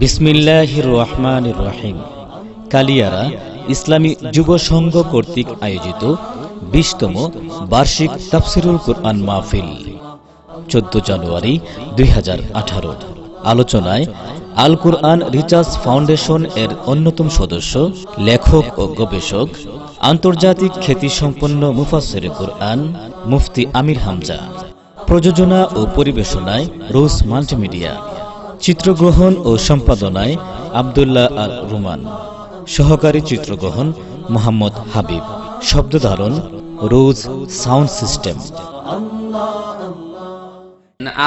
বিসমিল্লাহির রহমানির রহিম কালিয়ারা ইসলামী যুব সংঘ কর্তৃক আয়োজিত বিশতম বার্ষিক তাফসিরুল কুরআন মাহফিল চোদ্দ জানুয়ারি দুই আলোচনায় আল কুরআন রিচার্জ ফাউন্ডেশন এর অন্যতম সদস্য লেখক ও গবেষক আন্তর্জাতিক খ্যাতিসম্পন্ন মুফাসের কোরআন মুফতি আমির হামজা প্রযোজনা ও পরিবেশনায় রোজ মাল্টিমিডিয়া চিত্রগ্রহণ ও সম্পাদনায় আবদুল্লাহ আল রুমান সহকারী চিত্রগ্রহণ মোহাম্মদ হাবিব শব্দধারণ রোজ সাউন্ড সিস্টেম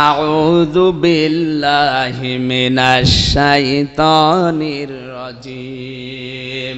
أعوذ بالله من الشيطان الرجيم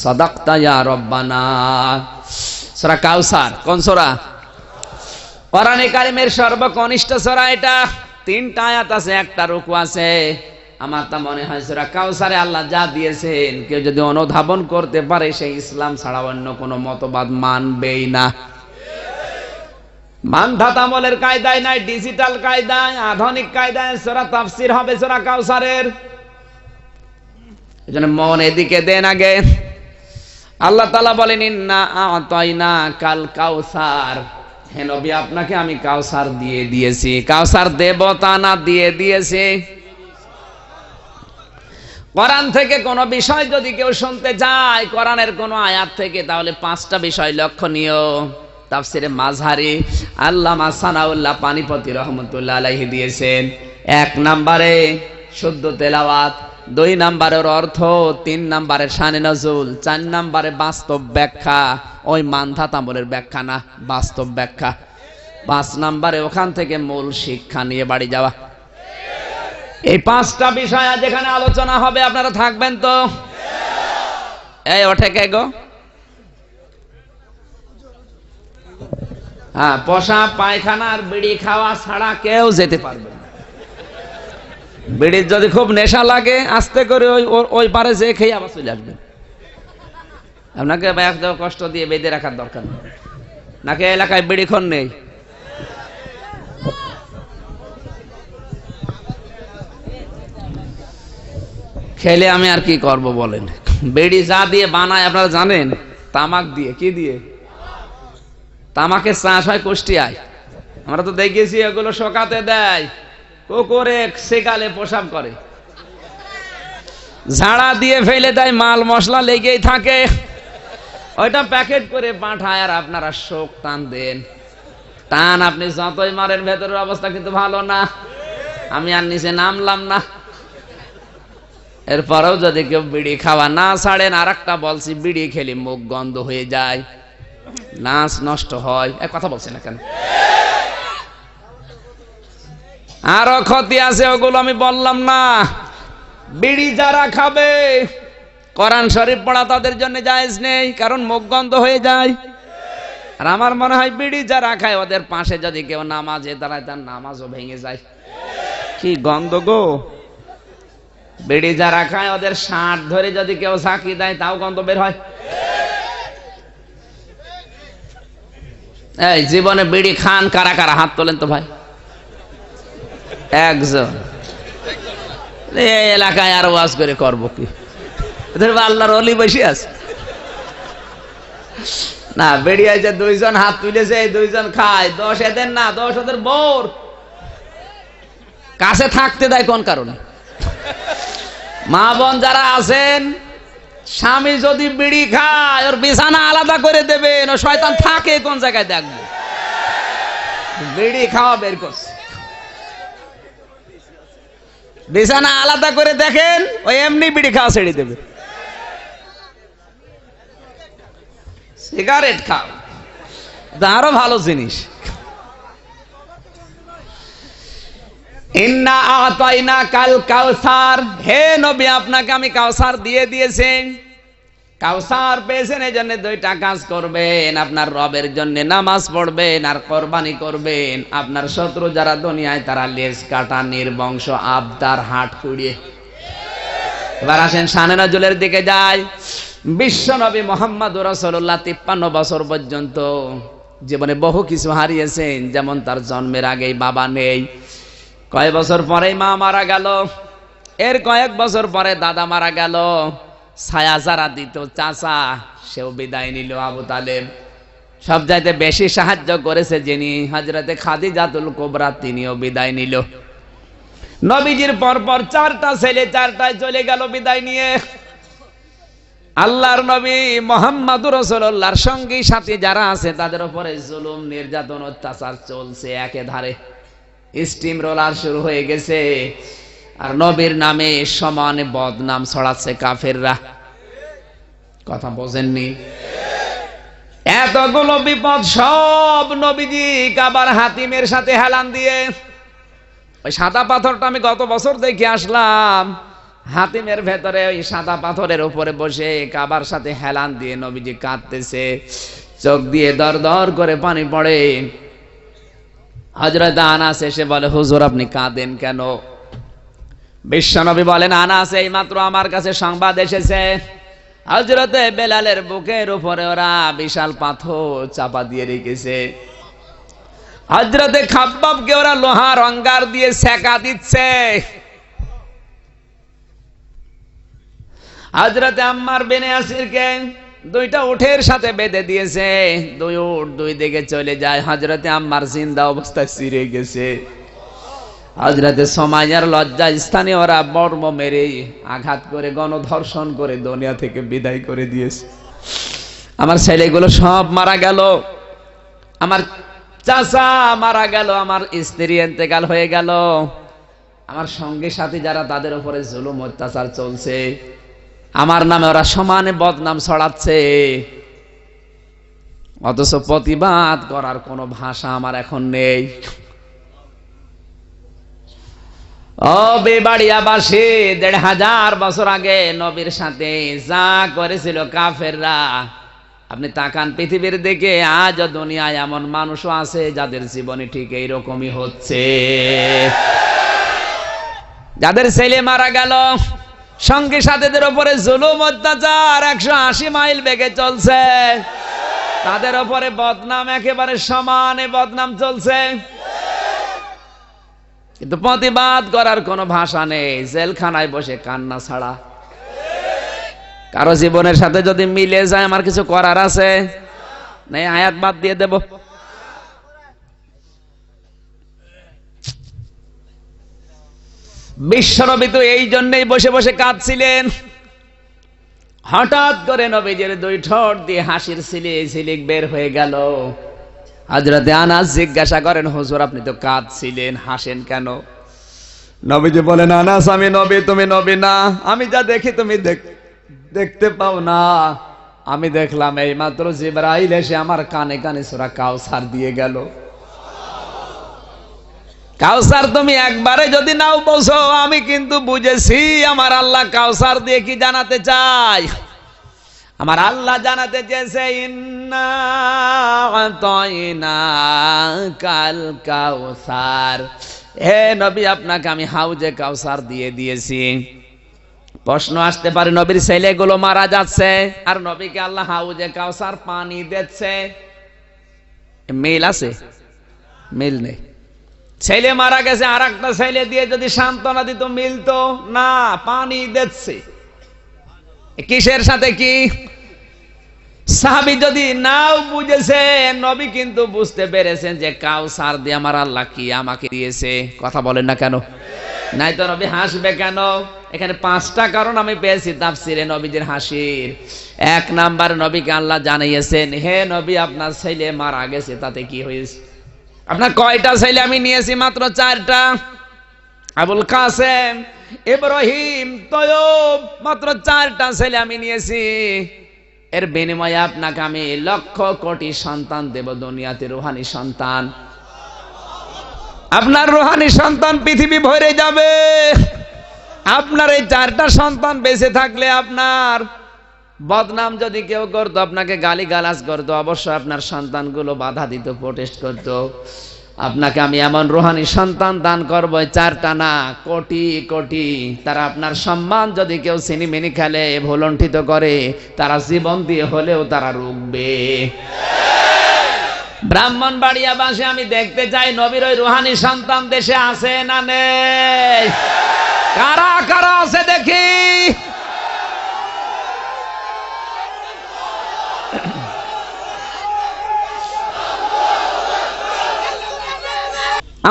সাদাক্তা ইয়া সরা কাউসার কোন সরা কোরআনে কারিমের সর্বকনিষ্ঠ সরা এটা তিনটা একটা রুকু আছে আমার তা মনে হয় সূরা কাউসারে আল্লাহ যা দিয়েছেন কেউ যদি অনুধাবন করতে পারে সেই ইসলাম ছাড়া অন্য কোনো মতবাদ মানবেই না মানধাত আমলের কায়দায় নাই ডিজিটাল কায়দায় আধুনিক কায়দায় সূরা তাফসির হবে সূরা কাউসারের মন এদিকে দেন আগে আল্লাহ তালা বলেন না কাল কাউসার হেন আপনাকে আমি কাউসার দিয়ে দিয়েছি কাউসার দেবতা না দিয়ে দিয়েছি করান থেকে কোন বিষয় যদি কেউ শুনতে চায় করানের কোন আয়াত থেকে তাহলে পাঁচটা বিষয় লক্ষণীয় তাফসিরে মাঝহারি আল্লামা সানাউল্লাহ পানিপতি রহমতুল্লাহ আলাইহি দিয়েছেন এক নম্বরে শুদ্ধ তেলাওয়াত দুই নাম্বারের অর্থ তিন নাম্বারের শানে নজুল চার নাম্বারে বাস্তব ব্যাখ্যা ওই মান্ধা তামলের ব্যাখ্যা না বাস্তব ব্যাখ্যা পাঁচ নাম্বারে ওখান থেকে মূল শিক্ষা নিয়ে বাড়ি যাওয়া এই পাঁচটা বিষয় যেখানে আলোচনা হবে আপনারা থাকবেন তো এই ওঠে কে গো হ্যাঁ পোষা পায়খানার বিড়ি খাওয়া ছাড়া কেউ যেতে পারবে না বিড়ির যদি খুব নেশা লাগে আস্তে করে ওই ওই পারে যে খেয়ে আবার চলে আসবেন আপনাকে কষ্ট দিয়ে বেঁধে রাখার দরকার নেই নাকি এলাকায় বিড়িক্ষণ নেই খেলে আমি আর কি করব বলেন বেড়ি যা দিয়ে বানায় আপনারা জানেন তামাক দিয়ে কি দিয়ে তামাকের চাষ হয় কুষ্টিয়ায় আমরা তো দেখেছি এগুলো শোকাতে দেয় কুকুরে সেকালে পোশাব করে ঝাড়া দিয়ে ফেলে দেয় মাল মশলা লেগেই থাকে ওইটা প্যাকেট করে পাঠায় আর আপনারা শোক টান দেন টান আপনি যতই মারেন ভেতরের অবস্থা কিন্তু ভালো না আমি আর নিচে নামলাম না এরপরেও যদি কেউ বিড়ি খাওয়া না ছাড়েন আর একটা বলছি বিড়ি খেলে মুখ গন্ধ হয়ে যায় নাচ নষ্ট হয় এক কথা বলছি না কেন আরো ক্ষতি আছে ওগুলো আমি বললাম না বিড়ি যারা খাবে করান শরীফ পড়া তাদের জন্য জায়েজ নেই কারণ মুখ গন্ধ হয়ে যায় আর আমার মনে হয় বিড়ি যারা খায় ওদের পাশে যদি কেউ নামাজে দাঁড়ায় তার নামাজও ভেঙে যায় কি গন্ধ গো বিড়ি যারা খায় ওদের ষাট ধরে যদি কেউ ঝাঁকি দেয় তাও গন্ধ বের হয় এই জীবনে বিড়ি খান কারা কারা হাত তোলেন তো ভাই একজন এই এলাকায় আর ওয়াজ করে করবো কি ধরবে আল্লাহর অলি বসে আছে না বেরিয়ে যে দুইজন হাত তুলেছে দুইজন খায় দশ এদের না দশ ওদের বোর কাছে থাকতে দেয় কোন কারণে মা বোন যারা আছেন স্বামী যদি বিড়ি খায় ওর বিছানা আলাদা করে দেবেন ও শয়তান থাকে কোন জায়গায় দেখবো বিড়ি খাওয়া বের করছে বিছানা আলাদা করে দেখেন ওই এমনি বিড়ি খাওয়া ছেড়ে দেবে সিগারেট খাও আরো ভালো জিনিস হে নবী আপনাকে আমি কাউসার দিয়ে দিয়েছেন কাউসার পেয়েছেন এই জন্য দুইটা কাজ করবেন আপনার রবের জন্য নামাজ পড়বেন আর কোরবানি করবেন আপনার শত্রু যারা দুনিয়ায় তারা লেজ কাটা নির্বংশ আবদার হাট কুড়িয়ে এবার আসেন সানেনাজুলের দিকে যাই বিশ্বনবী মোহাম্মদ রসল্লাহ তিপ্পান্ন বছর পর্যন্ত জীবনে বহু কিছু হারিয়েছেন যেমন তার জন্মের আগেই বাবা নেই কয় বছর পরেই মা মারা গেল এর কয়েক বছর পরে দাদা মারা গেল ছায়া যারা দিত চাচা সেও বিদায় নিল আবু তালেব সব যাইতে বেশি সাহায্য করেছে যিনি হাজরাতে খাদি জাতুল কোবরা তিনিও বিদায় নিল নবীজির পরপর চারটা ছেলে চারটায় চলে গেল বিদায় নিয়ে আল্লাহর নবী মোহাম্মদ রসল্লাহর সঙ্গী সাথে যারা আছে তাদের উপরে জুলুম নির্যাতন অত্যাচার চলছে একে ধারে স্টিম রোলার শুরু হয়ে গেছে আর নবীর নামে সমান বদনাম ছড়াচ্ছে কাফেররা কথা বোঝেননি এতগুলো বিপদ সব নবীজি কাবার হাতিমের সাথে হেলান দিয়ে ওই সাদা পাথরটা আমি গত বছর দেখে আসলাম হাতিমের ভেতরে ওই সাদা পাথরের উপরে বসে কাবার সাথে হেলান দিয়ে নবীজি কাঁদতেছে চোখ দিয়ে দর দর করে পানি পড়ে হজরত আনাস এসে বলে হুজুর আপনি কাঁদেন কেন বিশ্বনবী বলেন আনাস এই মাত্র আমার কাছে সংবাদ এসেছে হজরতে বেলালের বুকের উপরে ওরা বিশাল পাথর চাপা দিয়ে রেখেছে হজরতে খাব্বাবকে ওরা লোহার অঙ্গার দিয়ে সেকা দিচ্ছে হজরতে আম্মার বেনে আসিরকে দুইটা উঠের সাথে বেঁধে দিয়েছে দুই উঠ দুই দিকে চলে যায় হজরতে আম্মার জিন্দা অবস্থায় সিরে গেছে হজরতে সমাজের লজ্জা স্থানে ওরা মর্ম মেরে আঘাত করে গণধর্ষণ করে দুনিয়া থেকে বিদায় করে দিয়েছে আমার ছেলেগুলো সব মারা গেল আমার চাচা মারা গেল আমার স্ত্রী এতেকাল হয়ে গেল আমার সঙ্গে সাথে যারা তাদের উপরে জুলুম অত্যাচার চলছে আমার নামে ওরা সমানে বদনাম ছড়াচ্ছে অথচ প্রতিবাদ করার কোনো ভাষা আমার এখন নেই অবেবাড়িয়াবাসী দেড় হাজার বছর আগে নবীর সাথে যা করেছিল কাফেররা আপনি তাকান পৃথিবীর দিকে আজ দুনিয়ায় এমন মানুষও আছে যাদের জীবনে ঠিক এইরকমই হচ্ছে যাদের ছেলে মারা গেল সঙ্গে সাথীদের ওপরে জুলুম অত্যাচার একশো আশি মাইল বেগে চলছে তাদের ওপরে বদনাম একেবারে সমানে বদনাম চলছে কিন্তু প্রতিবাদ করার কোন ভাষা নেই জেলখানায় বসে কান্না ছাড়া কারো জীবনের সাথে যদি মিলে যায় আমার কিছু করার আছে নেই আয়াত বাদ দিয়ে দেব বিশ্বনবী তো এই জন্যই বসে বসে কাঁদছিলেন হঠাৎ করে নবীজের দুই ঠোঁট দিয়ে হাসির সিলে সিলিক বের হয়ে গেল হাজরাতে আনাস জিজ্ঞাসা করেন হুজুর আপনি তো কাঁদছিলেন হাসেন কেন নবীজি বলেন আনাস আমি নবী তুমি নবী না আমি যা দেখি তুমি দেখতে পাও না আমি দেখলাম এই মাত্র জিব্রাইল এসে আমার কানে কানে সোরা কাউসার দিয়ে গেল কাউসার তুমি একবারে যদি নাও বসো আমি কিন্তু বুঝেছি আমার আল্লাহ কাউসার দিয়ে কি জানাতে চাই আমার আল্লাহ জানাতে চেয়েছে কাল কাউসার হে নবী আপনাকে আমি হাউজে কাউসার দিয়ে দিয়েছি প্রশ্ন আসতে পারে নবীর ছেলেগুলো মারা যাচ্ছে আর নবীকে আল্লাহ হাউজে কাউসার পানি দিচ্ছে মিল আছে মিল নেই ছেলে মারা গেছে আর একটা ছেলে দিয়ে যদি সান্ত্বনা দিত মিলতো না পানি দিচ্ছে কিসের সাথে কি সাহাবি যদি নাও বুঝেছে নবী কিন্তু বুঝতে পেরেছেন যে কাউ সার দিয়ে আমার আল্লাহ কি আমাকে দিয়েছে কথা বলেন না কেন নাই তো নবী হাসবে কেন এখানে পাঁচটা কারণ আমি পেয়েছি তাফসিরে নবীজির হাসির এক নাম্বার নবীকে আল্লাহ জানিয়েছেন হে নবী আপনার ছেলে মারা গেছে তাতে কি হয়েছে আপনার কয়টা ছেলে আমি নিয়েছি মাত্র চারটা আবুল কাসেম ইব্রাহিম তয়ব মাত্র চারটা ছেলে আমি নিয়েছি এর বিনিময়ে আপনাকে আমি লক্ষ কোটি সন্তান দেব দুনিয়াতে রুহানি সন্তান আপনার সন্তান পৃথিবী ভরে যাবে আপনার এই চারটা সন্তান বেঁচে থাকলে আপনার বদনাম যদি কেউ করতো আপনাকে গালি গালাজ করতো অবশ্যই আপনার সন্তানগুলো বাধা দিত প্রোটেস্ট করতো আপনাকে আমি এমন রোহানি সন্তান দান করবো চারটা না কোটি কোটি তারা আপনার সম্মান যদি কেউ সিনিমিনি খেলে ভুলণ্ঠিত করে তারা জীবন দিয়ে হলেও তারা রুখবে ব্রাহ্মণ বাড়িয়াবাসে আমি দেখতে চাই নবীর ওই রোহানি সন্তান দেশে আছে না নেই কারা কারা আছে দেখি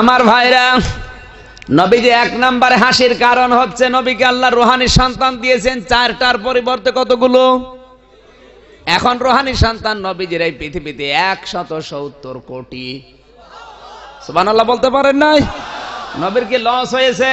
আমার ভাইরা নবীজি এক নম্বরে হাসির কারণ হচ্ছে নবীকে আল্লাহ রোহানি সন্তান দিয়েছেন চারটার পরিবর্তে কতগুলো এখন রোহানি সন্তান নবীজির এই পৃথিবীতে একশত সত্তর কোটি সুবান বলতে পারেন নাই নবীর কি লস হয়েছে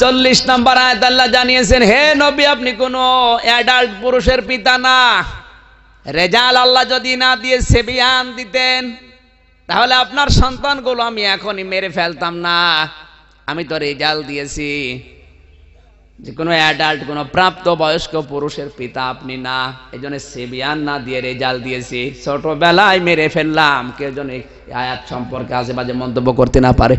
চল্লিশ নাম্বার আয়াত আল্লাহ জানিয়েছেন হে নবী আপনি কোন অ্যাডাল্ট পুরুষের পিতা না রেজাল আল্লাহ যদি না দিয়ে সেবিয়ান দিতেন তাহলে আপনার সন্তানগুলো আমি এখনই মেরে ফেলতাম না আমি তো রেজাল দিয়েছি যে কোনো অ্যাডাল্ট কোনো প্রাপ্ত বয়স্ক পুরুষের পিতা আপনি না এই জন্য সেবিয়ান না দিয়ে রেজাল দিয়েছি ছোটবেলায় মেরে ফেললাম কেউ যেন আয়াত সম্পর্কে আজে বাজে মন্তব্য করতে না পারে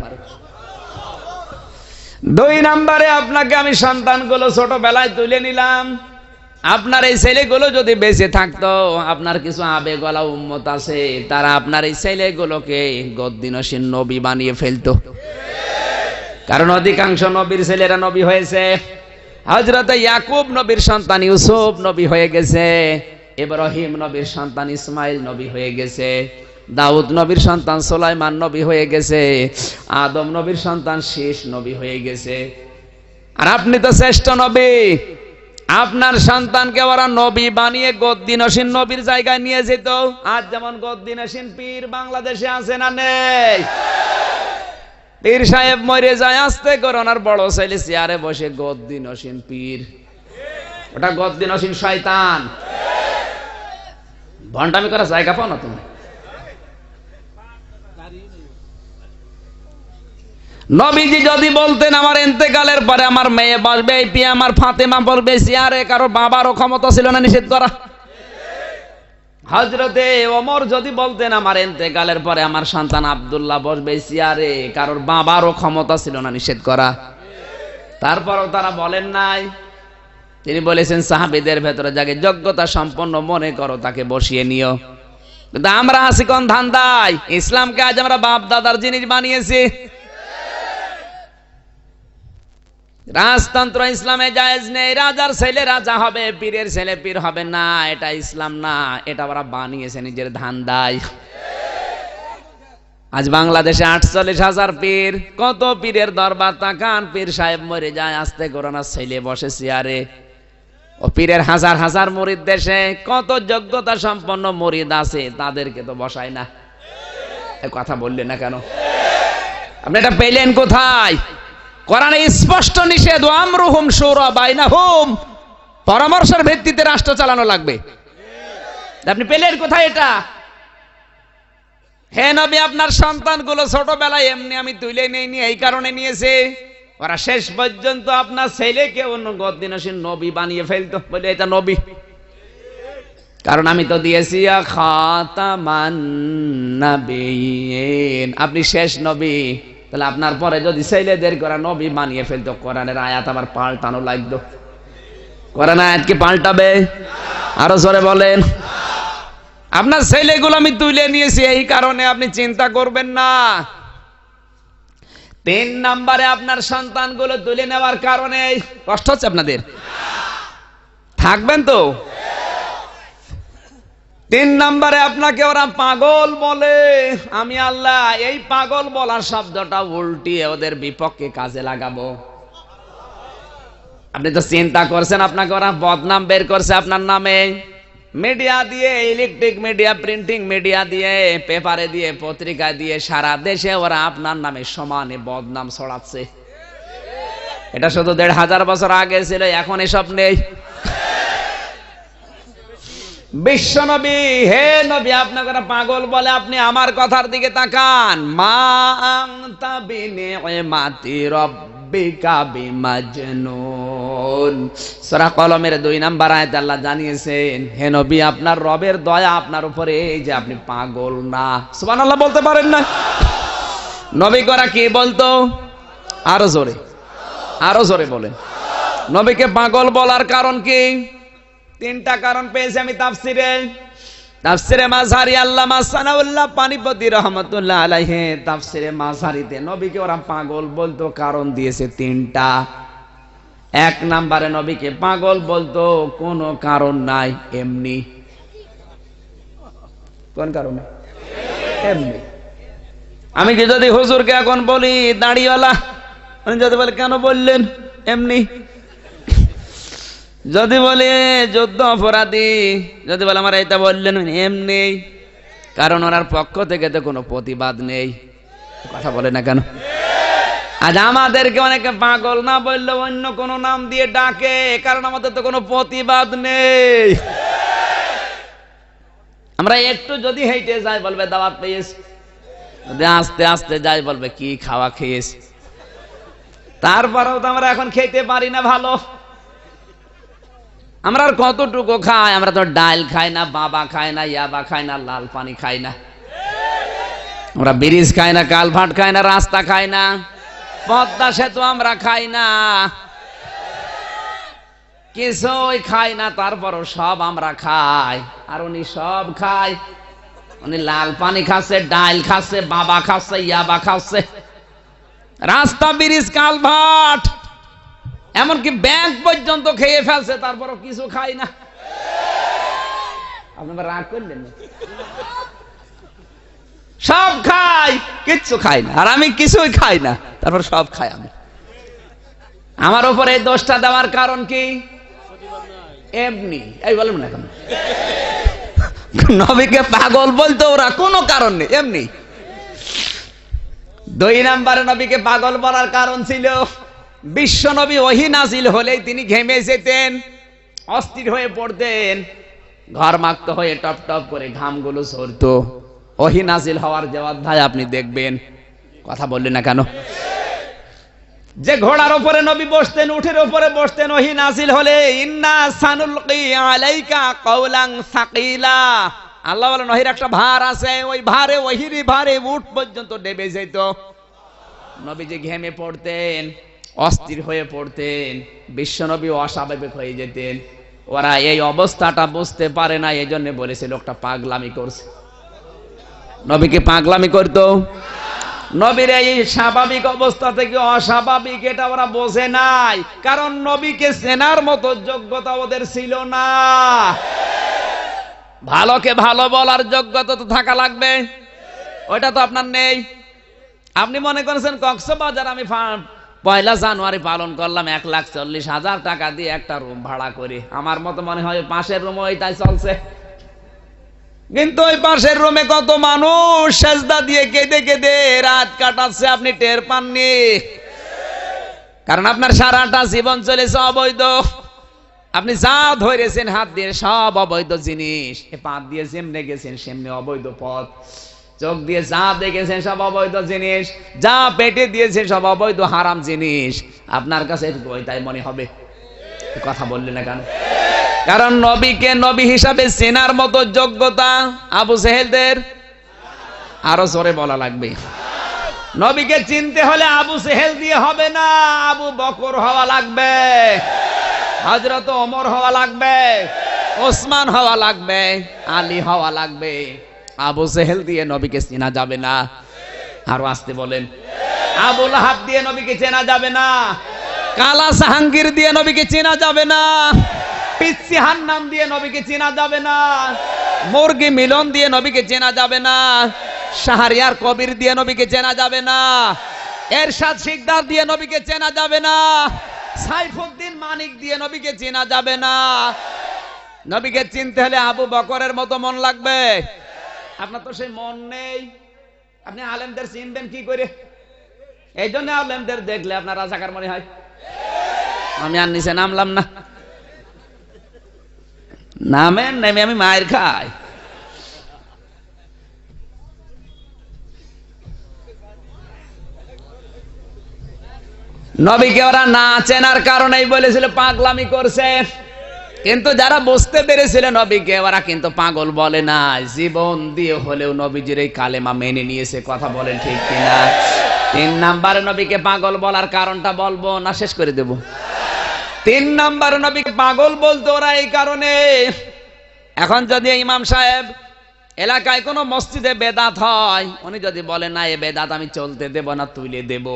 দুই নাম্বারে আপনাকে আমি সন্তানগুলো ছোটবেলায় তুলে নিলাম আপনার এই ছেলেগুলো যদি বেঁচে থাকতো আপনার কিছু আবেগলা উম্মত আছে তারা আপনার এই ছেলেগুলোকে গদ্দিনসীন নবী বানিয়ে ফেলত কারণ অধিকাংশ নবীর ছেলেরা নবী হয়েছে হজরত ইয়াকুব নবীর সন্তান ইউসুফ নবী হয়ে গেছে ইব্রাহিম নবীর সন্তান ইসমাইল নবী হয়ে গেছে দাউদ নবীর সন্তান সোলাইমান নবী হয়ে গেছে আদম নবীর সন্তান শেষ নবী হয়ে গেছে আর আপনি তো শ্রেষ্ঠ নবী আপনার সন্তানকে ওরা নবী বানিয়ে গদ্দিন অসীন নবীর জায়গায় নিয়ে যেত আজ যেমন গদ্দিন অসীন পীর বাংলাদেশে আছে না নেই পীর সাহেব মরে যায় আসতে করে ওনার বড় ছেলে চেয়ারে বসে গদ্দিন অসীন পীর ওটা গদ্দিন অসীন শয়তান ভন্ডামি করা জায়গা পাও না তুমি নবীজি যদি বলতেন আমার এন্তেকালের পরে আমার মেয়ে বসবে এই পিয়া আমার ফাতেমা বলবে সিয়ারে কারো বাবারও ক্ষমতা ছিল না নিষেধ করা হজরতে ওমর যদি বলতেন আমার এন্তেকালের পরে আমার সন্তান আবদুল্লাহ বসবে সিয়ারে কারোর বাবারও ক্ষমতা ছিল না নিষেধ করা তারপরও তারা বলেন নাই তিনি বলেছেন সাহাবিদের ভেতরে যাকে যোগ্যতা সম্পন্ন মনে করো তাকে বসিয়ে নিও কিন্তু আমরা আসি কোন ধান্দায় ইসলামকে আজ আমরা বাপ দাদার জিনিস বানিয়েছি রাজতন্ত্র ইসলামে জায়েজ নেই রাজার ছেলে রাজা হবে পীরের ছেলে পীর হবে না এটা ইসলাম না এটা ওরা বানিয়েছে নিজের ধান দায় আজ বাংলাদেশে আটচল্লিশ হাজার পীর কত পীরের দরবার তাকান পীর সাহেব মরে যায় আস্তে করোনা ছেলে বসে চেয়ারে ও পীরের হাজার হাজার মরিদ দেশে কত যোগ্যতা সম্পন্ন মরিদ আছে তাদেরকে তো বসায় না কথা বললে না কেন আপনি এটা পেলেন কোথায় কোরআনে স্পষ্ট নিষেধ আমরুহুম সৌরা হোম পরামর্শের ভিত্তিতে রাষ্ট্র চালানো লাগবে আপনি পেলেন কোথায় এটা হে নবী আপনার সন্তানগুলো ছোটবেলায় এমনি আমি তুলে নিইনি এই কারণে নিয়েছে ওরা শেষ পর্যন্ত আপনার ছেলেকে অন্য গদিন সে নবী বানিয়ে ফেলতো বলে এটা নবী কারণ আমি তো দিয়েছি খাতামান আপনি শেষ নবী তাহলে আপনার পরে যদি ছেলেদের করা নবী মানিয়ে ফেলতো কোরআনের আয়াত আবার পাল্টানো লাগতো কোরআন আয়াত কি পাল্টাবে আরো সরে বলেন আপনার ছেলেগুলো আমি তুলে নিয়েছি এই কারণে আপনি চিন্তা করবেন না তিন নাম্বারে আপনার সন্তানগুলো তুলে নেওয়ার কারণে কষ্ট হচ্ছে আপনাদের থাকবেন তো তিন নম্বরে আপনাকে ওরা পাগল বলে আমি আল্লাহ এই পাগল বলার শব্দটা উল্টিয়ে ওদের বিপক্ষে কাজে লাগাবো আপনি তো চিন্তা করছেন আপনাকে ওরা বদনাম বের করছে আপনার নামে মিডিয়া দিয়ে ইলেকট্রিক মিডিয়া প্রিন্টিং মিডিয়া দিয়ে পেপারে দিয়ে পত্রিকা দিয়ে সারা দেশে ওরা আপনার নামে সমানে বদনাম ছড়াচ্ছে এটা শুধু দেড় হাজার বছর আগে ছিল এখন এসব নেই বিশ্বনবী হে নবী আপনার পাগল বলে আপনি আমার কথার দিকে তাকান মা মাতি রব্বিকা বিমাজনুন সূরা কলমের দুই নাম্বার আয়াত আল্লাহ জানিয়েছেন হে নবী আপনার রবের দয়া আপনার উপরে এই যে আপনি পাগল না সুবহানাল্লাহ বলতে পারেন না নবী করা কি বলতো আরো জোরে আরো জোরে বলে নবীকে পাগল বলার কারণ কি তিনটা কারণ পেয়েছি আমি তাফসিরে তাফসিরে মাঝারি আল্লাহ মাসানাউল্লাহ পানিপতি রহমতুল্লাহ আলাইহে তাফসিরে মাঝারিতে নবীকে ওরা পাগল বলতো কারণ দিয়েছে তিনটা এক নাম্বারে নবীকে পাগল বলতো কোনো কারণ নাই এমনি কোন কারণে এমনি আমি কি যদি হুজুরকে এখন বলি দাঁড়িওয়ালা উনি যদি বলে কেন বললেন এমনি যদি বলে যুদ্ধ অপরাধী যদি বলে আমার এটা বললেন নেই কারণ ওনার পক্ষ থেকে তো কোনো প্রতিবাদ নেই কথা বলে না কেন আজ আমাদেরকে অনেকে পাগল না বললো অন্য কোনো নাম দিয়ে ডাকে কারণ আমাদের তো কোনো প্রতিবাদ নেই আমরা একটু যদি হেঁটে যাই বলবে দাওয়াত পেয়েছি যদি আস্তে আস্তে যাই বলবে কি খাওয়া খেয়েছি তারপরেও তো আমরা এখন খেতে পারি না ভালো আমরা আর কতটুকু খাই আমরা তো ডাল খাই না বাবা খাই না ইয়াবা খাই না লাল পানি খাই না আমরা ব্রিজ খাই না কালভাট খাই না রাস্তা খাই না পদ্মা সেতু আমরা খাই না কিছুই খাই না তারপরও সব আমরা খাই আর উনি সব খাই উনি লাল পানি খাচ্ছে ডাল খাচ্ছে বাবা খাচ্ছে ইয়াবা খাচ্ছে রাস্তা ব্রিজ কালভাট এমনকি ব্যাংক পর্যন্ত খেয়ে ফেলছে তারপরও কিছু খাই না আপনার রাগ করলেন সব খাই কিচ্ছু খাই না আর আমি কিছুই খাই না তারপর সব খাই আমি আমার উপর এই দোষটা দেওয়ার কারণ কি এমনি এই বলেন না এখন নবীকে পাগল বলতো ওরা কোনো কারণ নেই এমনি দুই নাম্বারে নবীকে পাগল বলার কারণ ছিল বিশ্বনবী ওহি নাজিল হলেই তিনি ঘেমে যেতেন অস্থির হয়ে পড়তেন ঘর মাক্ত হয়ে টপ টপ করে ঘামগুলো সরত ওহি নাজিল হওয়ার জবাব ভাই আপনি দেখবেন কথা বললেন না কেন যে ঘোড়ার ওপরে নবী বসতেন উঠের উপরে বসতেন ওহি নাজিল হলে ইন্না সানুলকি আলাইকা কৌলাং সাকিলা আল্লাহ বলেন ওহির একটা ভার আছে ওই ভারে ওহিরি ভারে উঠ পর্যন্ত ডেবে যেত নবীজি ঘেমে পড়তেন অস্থির হয়ে পড়তেন বিশ্বনবী অস্বাভাবিক হয়ে যেতেন ওরা এই অবস্থাটা বুঝতে পারে না এই জন্য বলেছে লোকটা পাগলামি করছে নবীকে পাগলামি করতো নবীর এই স্বাভাবিক অবস্থা থেকে অস্বাভাবিক এটা ওরা বোঝে নাই কারণ নবীকে চেনার মতো যোগ্যতা ওদের ছিল না ভালোকে ভালো বলার যোগ্যতা তো থাকা লাগবে ওইটা তো আপনার নেই আপনি মনে করেছেন কক্সবাজার আমি পয়লা জানুয়ারি পালন করলাম এক লাখ চল্লিশ হাজার টাকা দিয়ে একটা রুম ভাড়া করি আমার মতো মনে হয় পাশের রুম ওইটাই চলছে কিন্তু ওই পাশের রুমে কত মানুষ সেজদা দিয়ে কেঁদে কেঁদে রাত কাটাচ্ছে আপনি টের পাননি কারণ আপনার সারাটা জীবন চলেছে অবৈধ আপনি যা ধরেছেন হাত দিয়ে সব অবৈধ জিনিস পা দিয়ে যেমনে গেছেন সেমনি অবৈধ পথ চোখ দিয়ে যা দেখেছেন সব অবৈধ জিনিস যা পেটে দিয়েছে সব অবৈধ হারাম জিনিস আপনার কাছে তাই মনে হবে কথা বললেন না কেন কারণ নবীকে নবী হিসাবে চেনার মতো যোগ্যতা আবু সেহেলদের আরো জোরে বলা লাগবে নবীকে চিনতে হলে আবু সেহেল দিয়ে হবে না আবু বকর হওয়া লাগবে হজরত ওমর হওয়া লাগবে ওসমান হওয়া লাগবে আলী হওয়া লাগবে আবু জেহেল দিয়ে নবীকে চেনা যাবে না আরো আসতে বলেন আবু লাহাব দিয়ে নবীকে চেনা যাবে না কালা সাহাঙ্গীর দিয়ে নবীকে চেনা যাবে না মুরগি মিলন দিয়ে নবীকে চেনা যাবে না কবির দিয়ে নবীকে চেনা যাবে না এরশাদ শিকদার দিয়ে নবীকে চেনা যাবে না সাইফুদ্দিন মানিক দিয়ে নবীকে চেনা যাবে না নবীকে চিনতে হলে আবু বকরের মতো মন লাগবে আপনার তো সেই মন নেই আপনি আলেমদের চিনবেন কি করে এই জন্য আলেমদের দেখলে আপনার রাজাকার মনে হয় আমি আর নিচে নামলাম না নামেন নেমে আমি মায়ের খাই নবীকে ওরা না চেনার কারণেই বলেছিল পাগলামি করছে কিন্তু যারা বুঝতে পেরেছিল নবীকে ওরা কিন্তু পাগল বলে না জীবন দিয়ে হলেও নবীজির এই কালেমা মেনে নিয়েছে কথা বলেন ঠিক কিনা তিন নাম্বার নবীকে পাগল বলার কারণটা বলবো না শেষ করে দেব তিন নাম্বার নবীকে পাগল বলতো ওরা এই কারণে এখন যদি ইমাম সাহেব এলাকায় কোনো মসজিদে বেদাত হয় উনি যদি বলে না এ বেদাত আমি চলতে দেব না তুলে দেবো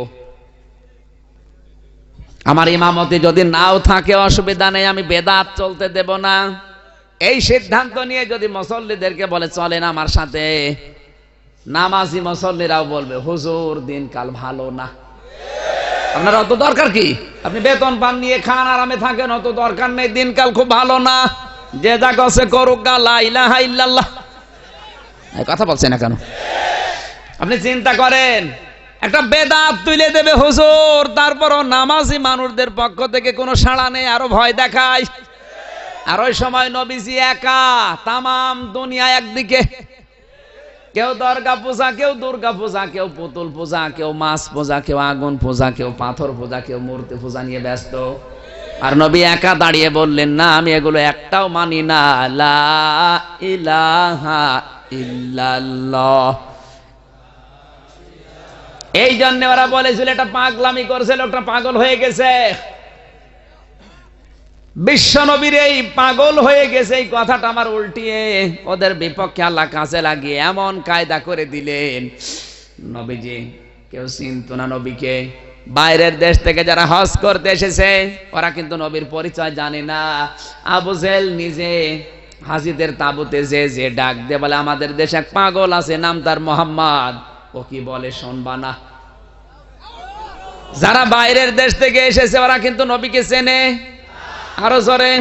আমার ইমামতি যদি নাও থাকে অসুবিধা নেই আমি বেদাত চলতে দেব না এই সিদ্ধান্ত নিয়ে যদি মুসল্লিদেরকে বলে চলেন আমার সাথে নামাজি মুসল্লিরাও বলবে হুজুর দিনকাল ভালো না আপনার অত দরকার কি আপনি বেতন পান নিয়ে খান আরামে থাকেন অত দরকার নেই দিনকাল খুব ভালো না যে যা গছে করুক লা ইলাহা ইল্লাল্লাহ কথা বলছেন না কেন আপনি চিন্তা করেন একটা বেদাত তুলে দেবে হুজুর তারপরও নামাজি মানুষদের পক্ষ থেকে কোনো সাড়া নেই আরো ভয় দেখায় আর ওই সময় নবীজি একা তাম দুনিয়া একদিকে কেউ দর্গা পূজা কেউ দুর্গা পূজা কেউ পুতুল পূজা কেউ মাছ পূজা কেউ আগুন পূজা কেউ পাথর পূজা কেউ মূর্তি পূজা নিয়ে ব্যস্ত আর নবী একা দাঁড়িয়ে বললেন না আমি এগুলো একটাও মানি না লা ইলাহা ইল্লাল্লাহ এই জন্য ওরা বলেছিল এটা পাগলামি করছে লোকটা পাগল হয়ে গেছে বিশ্বনবীর এই পাগল হয়ে গেছে এই কথাটা আমার উল্টিয়ে ওদের বিপক্ষে আল্লাহ কাছে লাগিয়ে এমন কায়দা করে দিলেন নবীজি কেউ চিনত না নবীকে বাইরের দেশ থেকে যারা হজ করতে এসেছে ওরা কিন্তু নবীর পরিচয় জানে না আবু জেল নিজে হাজিদের তাবুতে যে যে ডাক দিয়ে বলে আমাদের দেশে এক পাগল আছে নাম তার মোহাম্মদ ও কি বলে শোনবানা যারা বাইরের দেশ থেকে এসেছে ওরা কিন্তু নবীকে চেনে আরো জোরে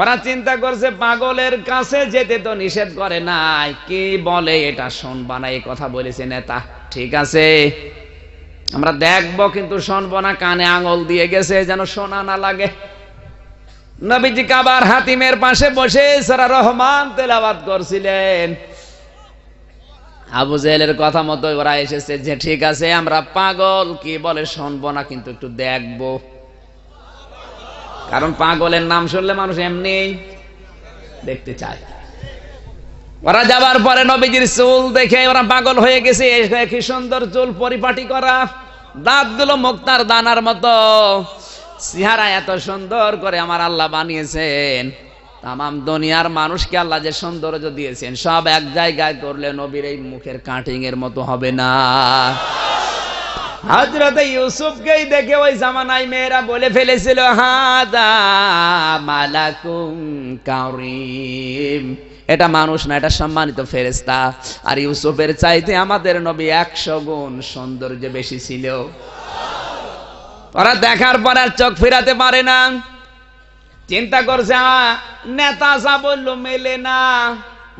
ওরা চিন্তা করছে পাগলের কাছে যেতে তো নিষেধ করে নাই কি বলে এটা শোনবানা এই কথা বলেছে নেতা ঠিক আছে আমরা দেখব কিন্তু শুনবো না কানে আঙুল দিয়ে গেছে যেন শোনা না লাগে নবীজি কাবার হাতিমের পাশে বসে সারা রহমান তেলাবাদ করছিলেন আবু জেলের কথা মতো ওরা এসেছে যে ঠিক আছে আমরা পাগল কি বলে শুনবো না কিন্তু একটু দেখবো কারণ পাগলের নাম শুনলে মানুষ এমনি দেখতে চায় ওরা যাবার পরে নবীজির চুল দেখে ওরা পাগল হয়ে গেছে কি সুন্দর চুল পরিপাটি করা দাঁতগুলো মুক্তার দানার মতো চেহারা এত সুন্দর করে আমার আল্লাহ বানিয়েছেন তামাম দুনিয়ার মানুষকে আল্লাহ যে সৌন্দর্য দিয়েছেন সব এক জায়গায় করলে নবীর এই মুখের কাটিং এর মতো হবে না হজরতে ইউসুফকেই দেখে ওই জামানায় মেয়েরা বলে ফেলেছিল কারিম এটা মানুষ না এটা সম্মানিত ফেরেস্তা আর ইউসুফের চাইতে আমাদের নবী একশো গুণ সৌন্দর্য বেশি ছিল ওরা দেখার পর আর চোখ ফেরাতে পারে না চিন্তা করছে নেতা যা বললো মেলে না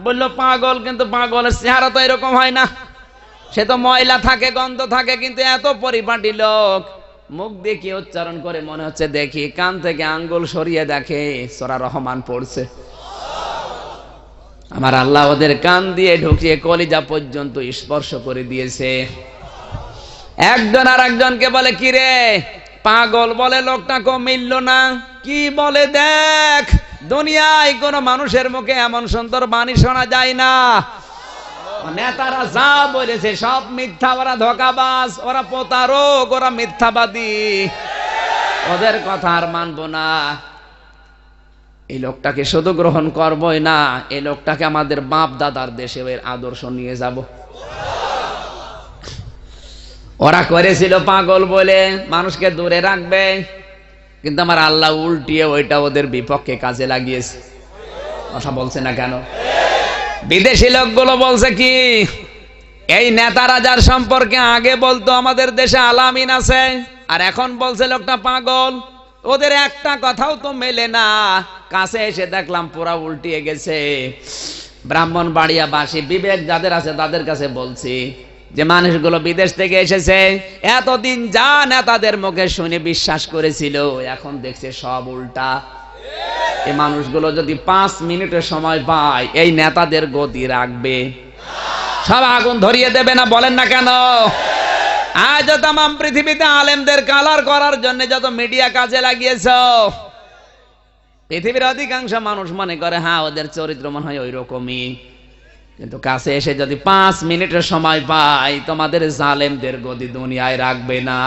বললো পাগল কিন্তু পাগলের চেহারা তো এরকম হয় না সে তো ময়লা থাকে গন্ধ থাকে কিন্তু এত পরিপাটি লোক মুখ দেখে উচ্চারণ করে মনে হচ্ছে দেখি কান থেকে আঙ্গুল সরিয়ে দেখে সোরা রহমান পড়ছে আমার আল্লাহ ওদের কান দিয়ে ঢুকিয়ে কলিজা পর্যন্ত স্পর্শ করে দিয়েছে একজন আর একজনকে বলে কিরে পাগল বলে লোকটা কম মিলল না কি বলে দেখ দুনিয়ায় কোন মানুষের মুখে এমন সুন্দর বাণী শোনা যায় না নেতারা যা বলেছে সব মিথ্যা ওরা ধোকাবাজ ওরা প্রতারক ওরা মিথ্যাবাদী ওদের কথা আর মানব না এই লোকটাকে শুধু গ্রহণ করবই না এই লোকটাকে আমাদের বাপ দাদার দেশে আদর্শ নিয়ে যাবো ওরা করেছিল পাগল বলে মানুষকে দূরে রাখবে কিন্তু আমার আল্লাহ উল্টিয়ে ওইটা ওদের বিপক্ষে কাজে লাগিয়েছে কথা বলছে না কেন বিদেশি লোকগুলো বলছে কি এই নেতা রাজার সম্পর্কে আগে বলতো আমাদের দেশে আলামিন আছে আর এখন বলছে লোকটা পাগল ওদের একটা কথাও তো মেলে না কাছে এসে দেখলাম পুরা উল্টিয়ে গেছে ব্রাহ্মণ বাড়িয়া বাসী বিবেক যাদের আছে তাদের কাছে বলছি যে মানুষগুলো বিদেশ থেকে এসেছে এতদিন যা নেতাদের মুখে শুনে বিশ্বাস করেছিল এখন দেখছে সব উল্টা এই মানুষগুলো যদি পাঁচ মিনিটের সময় পায় এই নেতাদের গতি রাখবে সব আগুন ধরিয়ে দেবে না বলেন না কেন আজ তাম পৃথিবীতে আলেমদের কালার করার জন্য যত মিডিয়া কাজে লাগিয়েছ পৃথিবীর অধিকাংশ মানুষ মনে করে হ্যাঁ ওদের চরিত্র মনে হয় ওই রকমই কিন্তু কাছে এসে যদি পাঁচ মিনিটের সময় পাই তোমাদের জালেমদের গদি দুনিয়ায় রাখবে না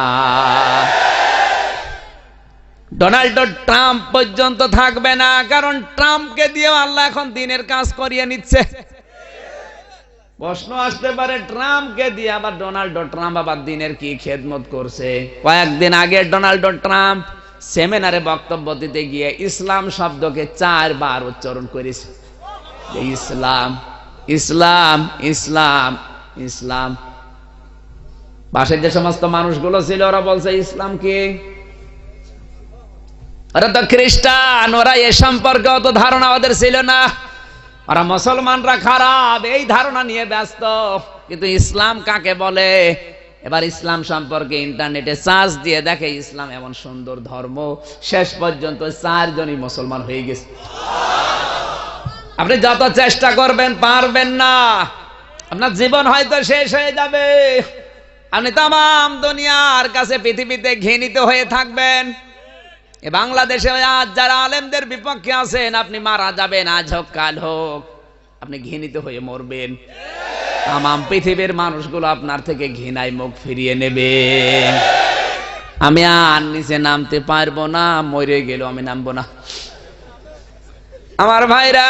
ডোনাল্ড ট্রাম্প পর্যন্ত থাকবে না কারণ ট্রাম্পকে দিয়ে আল্লাহ এখন দিনের কাজ করিয়ে নিচ্ছে প্রশ্ন আসতে পারে ট্রাম্পকে দিয়ে আবার ডোনাল্ড ট্রাম্প আবার দিনের কি খেদমত করছে কয়েকদিন আগে ডোনাল্ড ট্রাম্প সেমিনারে বক্তব্য দিতে গিয়ে ইসলাম শব্দকে চারবার উচ্চারণ করেছে ইসলাম ইসলাম ইসলাম ইসলাম পাশের যে সমস্ত মানুষগুলো ছিল ওরা বলছে ইসলাম কি ওরা তো খ্রিস্টান ওরা এ সম্পর্কে অত ধারণা ওদের ছিল না ওরা মুসলমানরা খারাপ এই ধারণা নিয়ে ব্যস্ত কিন্তু ইসলাম কাকে বলে এবার ইসলাম সম্পর্কে ইন্টারনেটে চার্জ দিয়ে দেখে ইসলাম এমন সুন্দর ধর্ম শেষ পর্যন্ত চারজনই মুসলমান হয়ে গেছে আপনি যত চেষ্টা করবেন পারবেন না আপনার জীবন হয়তো শেষ হয়ে যাবে আপনি তাম দুনিয়ার কাছে পৃথিবীতে ঘৃণিত হয়ে থাকবেন বাংলাদেশে আজ যারা আলেমদের বিপক্ষে আছেন আপনি মারা যাবেন আজ হোক কাল হোক আপনি ঘৃণিত হয়ে মরবেন আমাম পৃথিবীর মানুষগুলো আপনার থেকে ঘৃণায় মুখ ফিরিয়ে নেবে আমি আর নিচে নামতে পারবো না মরে গেলেও আমি নামবো না আমার ভাইরা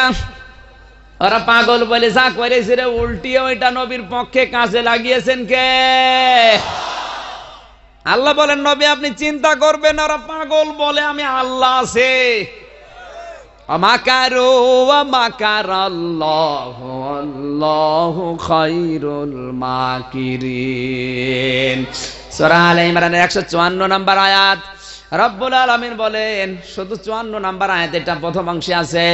ওরা পাগল বলে যা করেছে রে উল্টিয়ে ওইটা নবীর পক্ষে কাজে লাগিয়েছেন কে আল্লাহ বলেন নবী আপনি চিন্তা করবেন ওরা পাগল বলে আমি আল্লাহ আছে একশো চুয়ান্ন নম্বর আয়াত রব্বুল আলমিন বলেন শুধু চুয়ান্ন নাম্বার আয়াত এটা প্রথম অংশে আছে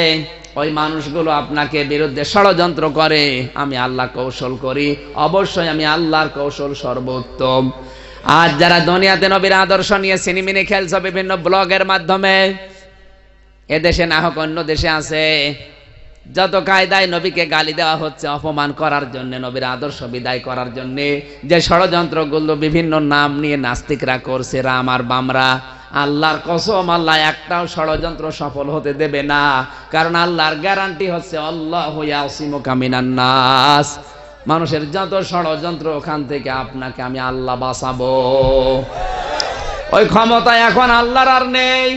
ওই মানুষগুলো আপনাকে বিরুদ্ধে ষড়যন্ত্র করে আমি আল্লাহ কৌশল করি অবশ্যই আমি আল্লাহর কৌশল সর্বোত্তম আজ যারা দুনিয়াতে নবীর আদর্শ নিয়ে সিনেমিনে খেলছ বিভিন্ন ব্লগের মাধ্যমে এদেশে না হোক অন্য দেশে আছে যত কায়দায় নবীকে গালি দেওয়া হচ্ছে অপমান করার জন্য নবীর আদর্শ বিদায় করার জন্য যে ষড়যন্ত্রগুলো বিভিন্ন নাম নিয়ে নাস্তিকরা করছে রাম আর বামরা আল্লাহর কসম আল্লাহ একটাও ষড়যন্ত্র সফল হতে দেবে না কারণ আল্লাহর গ্যারান্টি হচ্ছে আল্লাহ নাস মানুষের যত ষড়যন্ত্র ওখান থেকে আপনাকে আমি আল্লাহ বাসাবো ওই ক্ষমতা এখন আল্লাহর আর নেই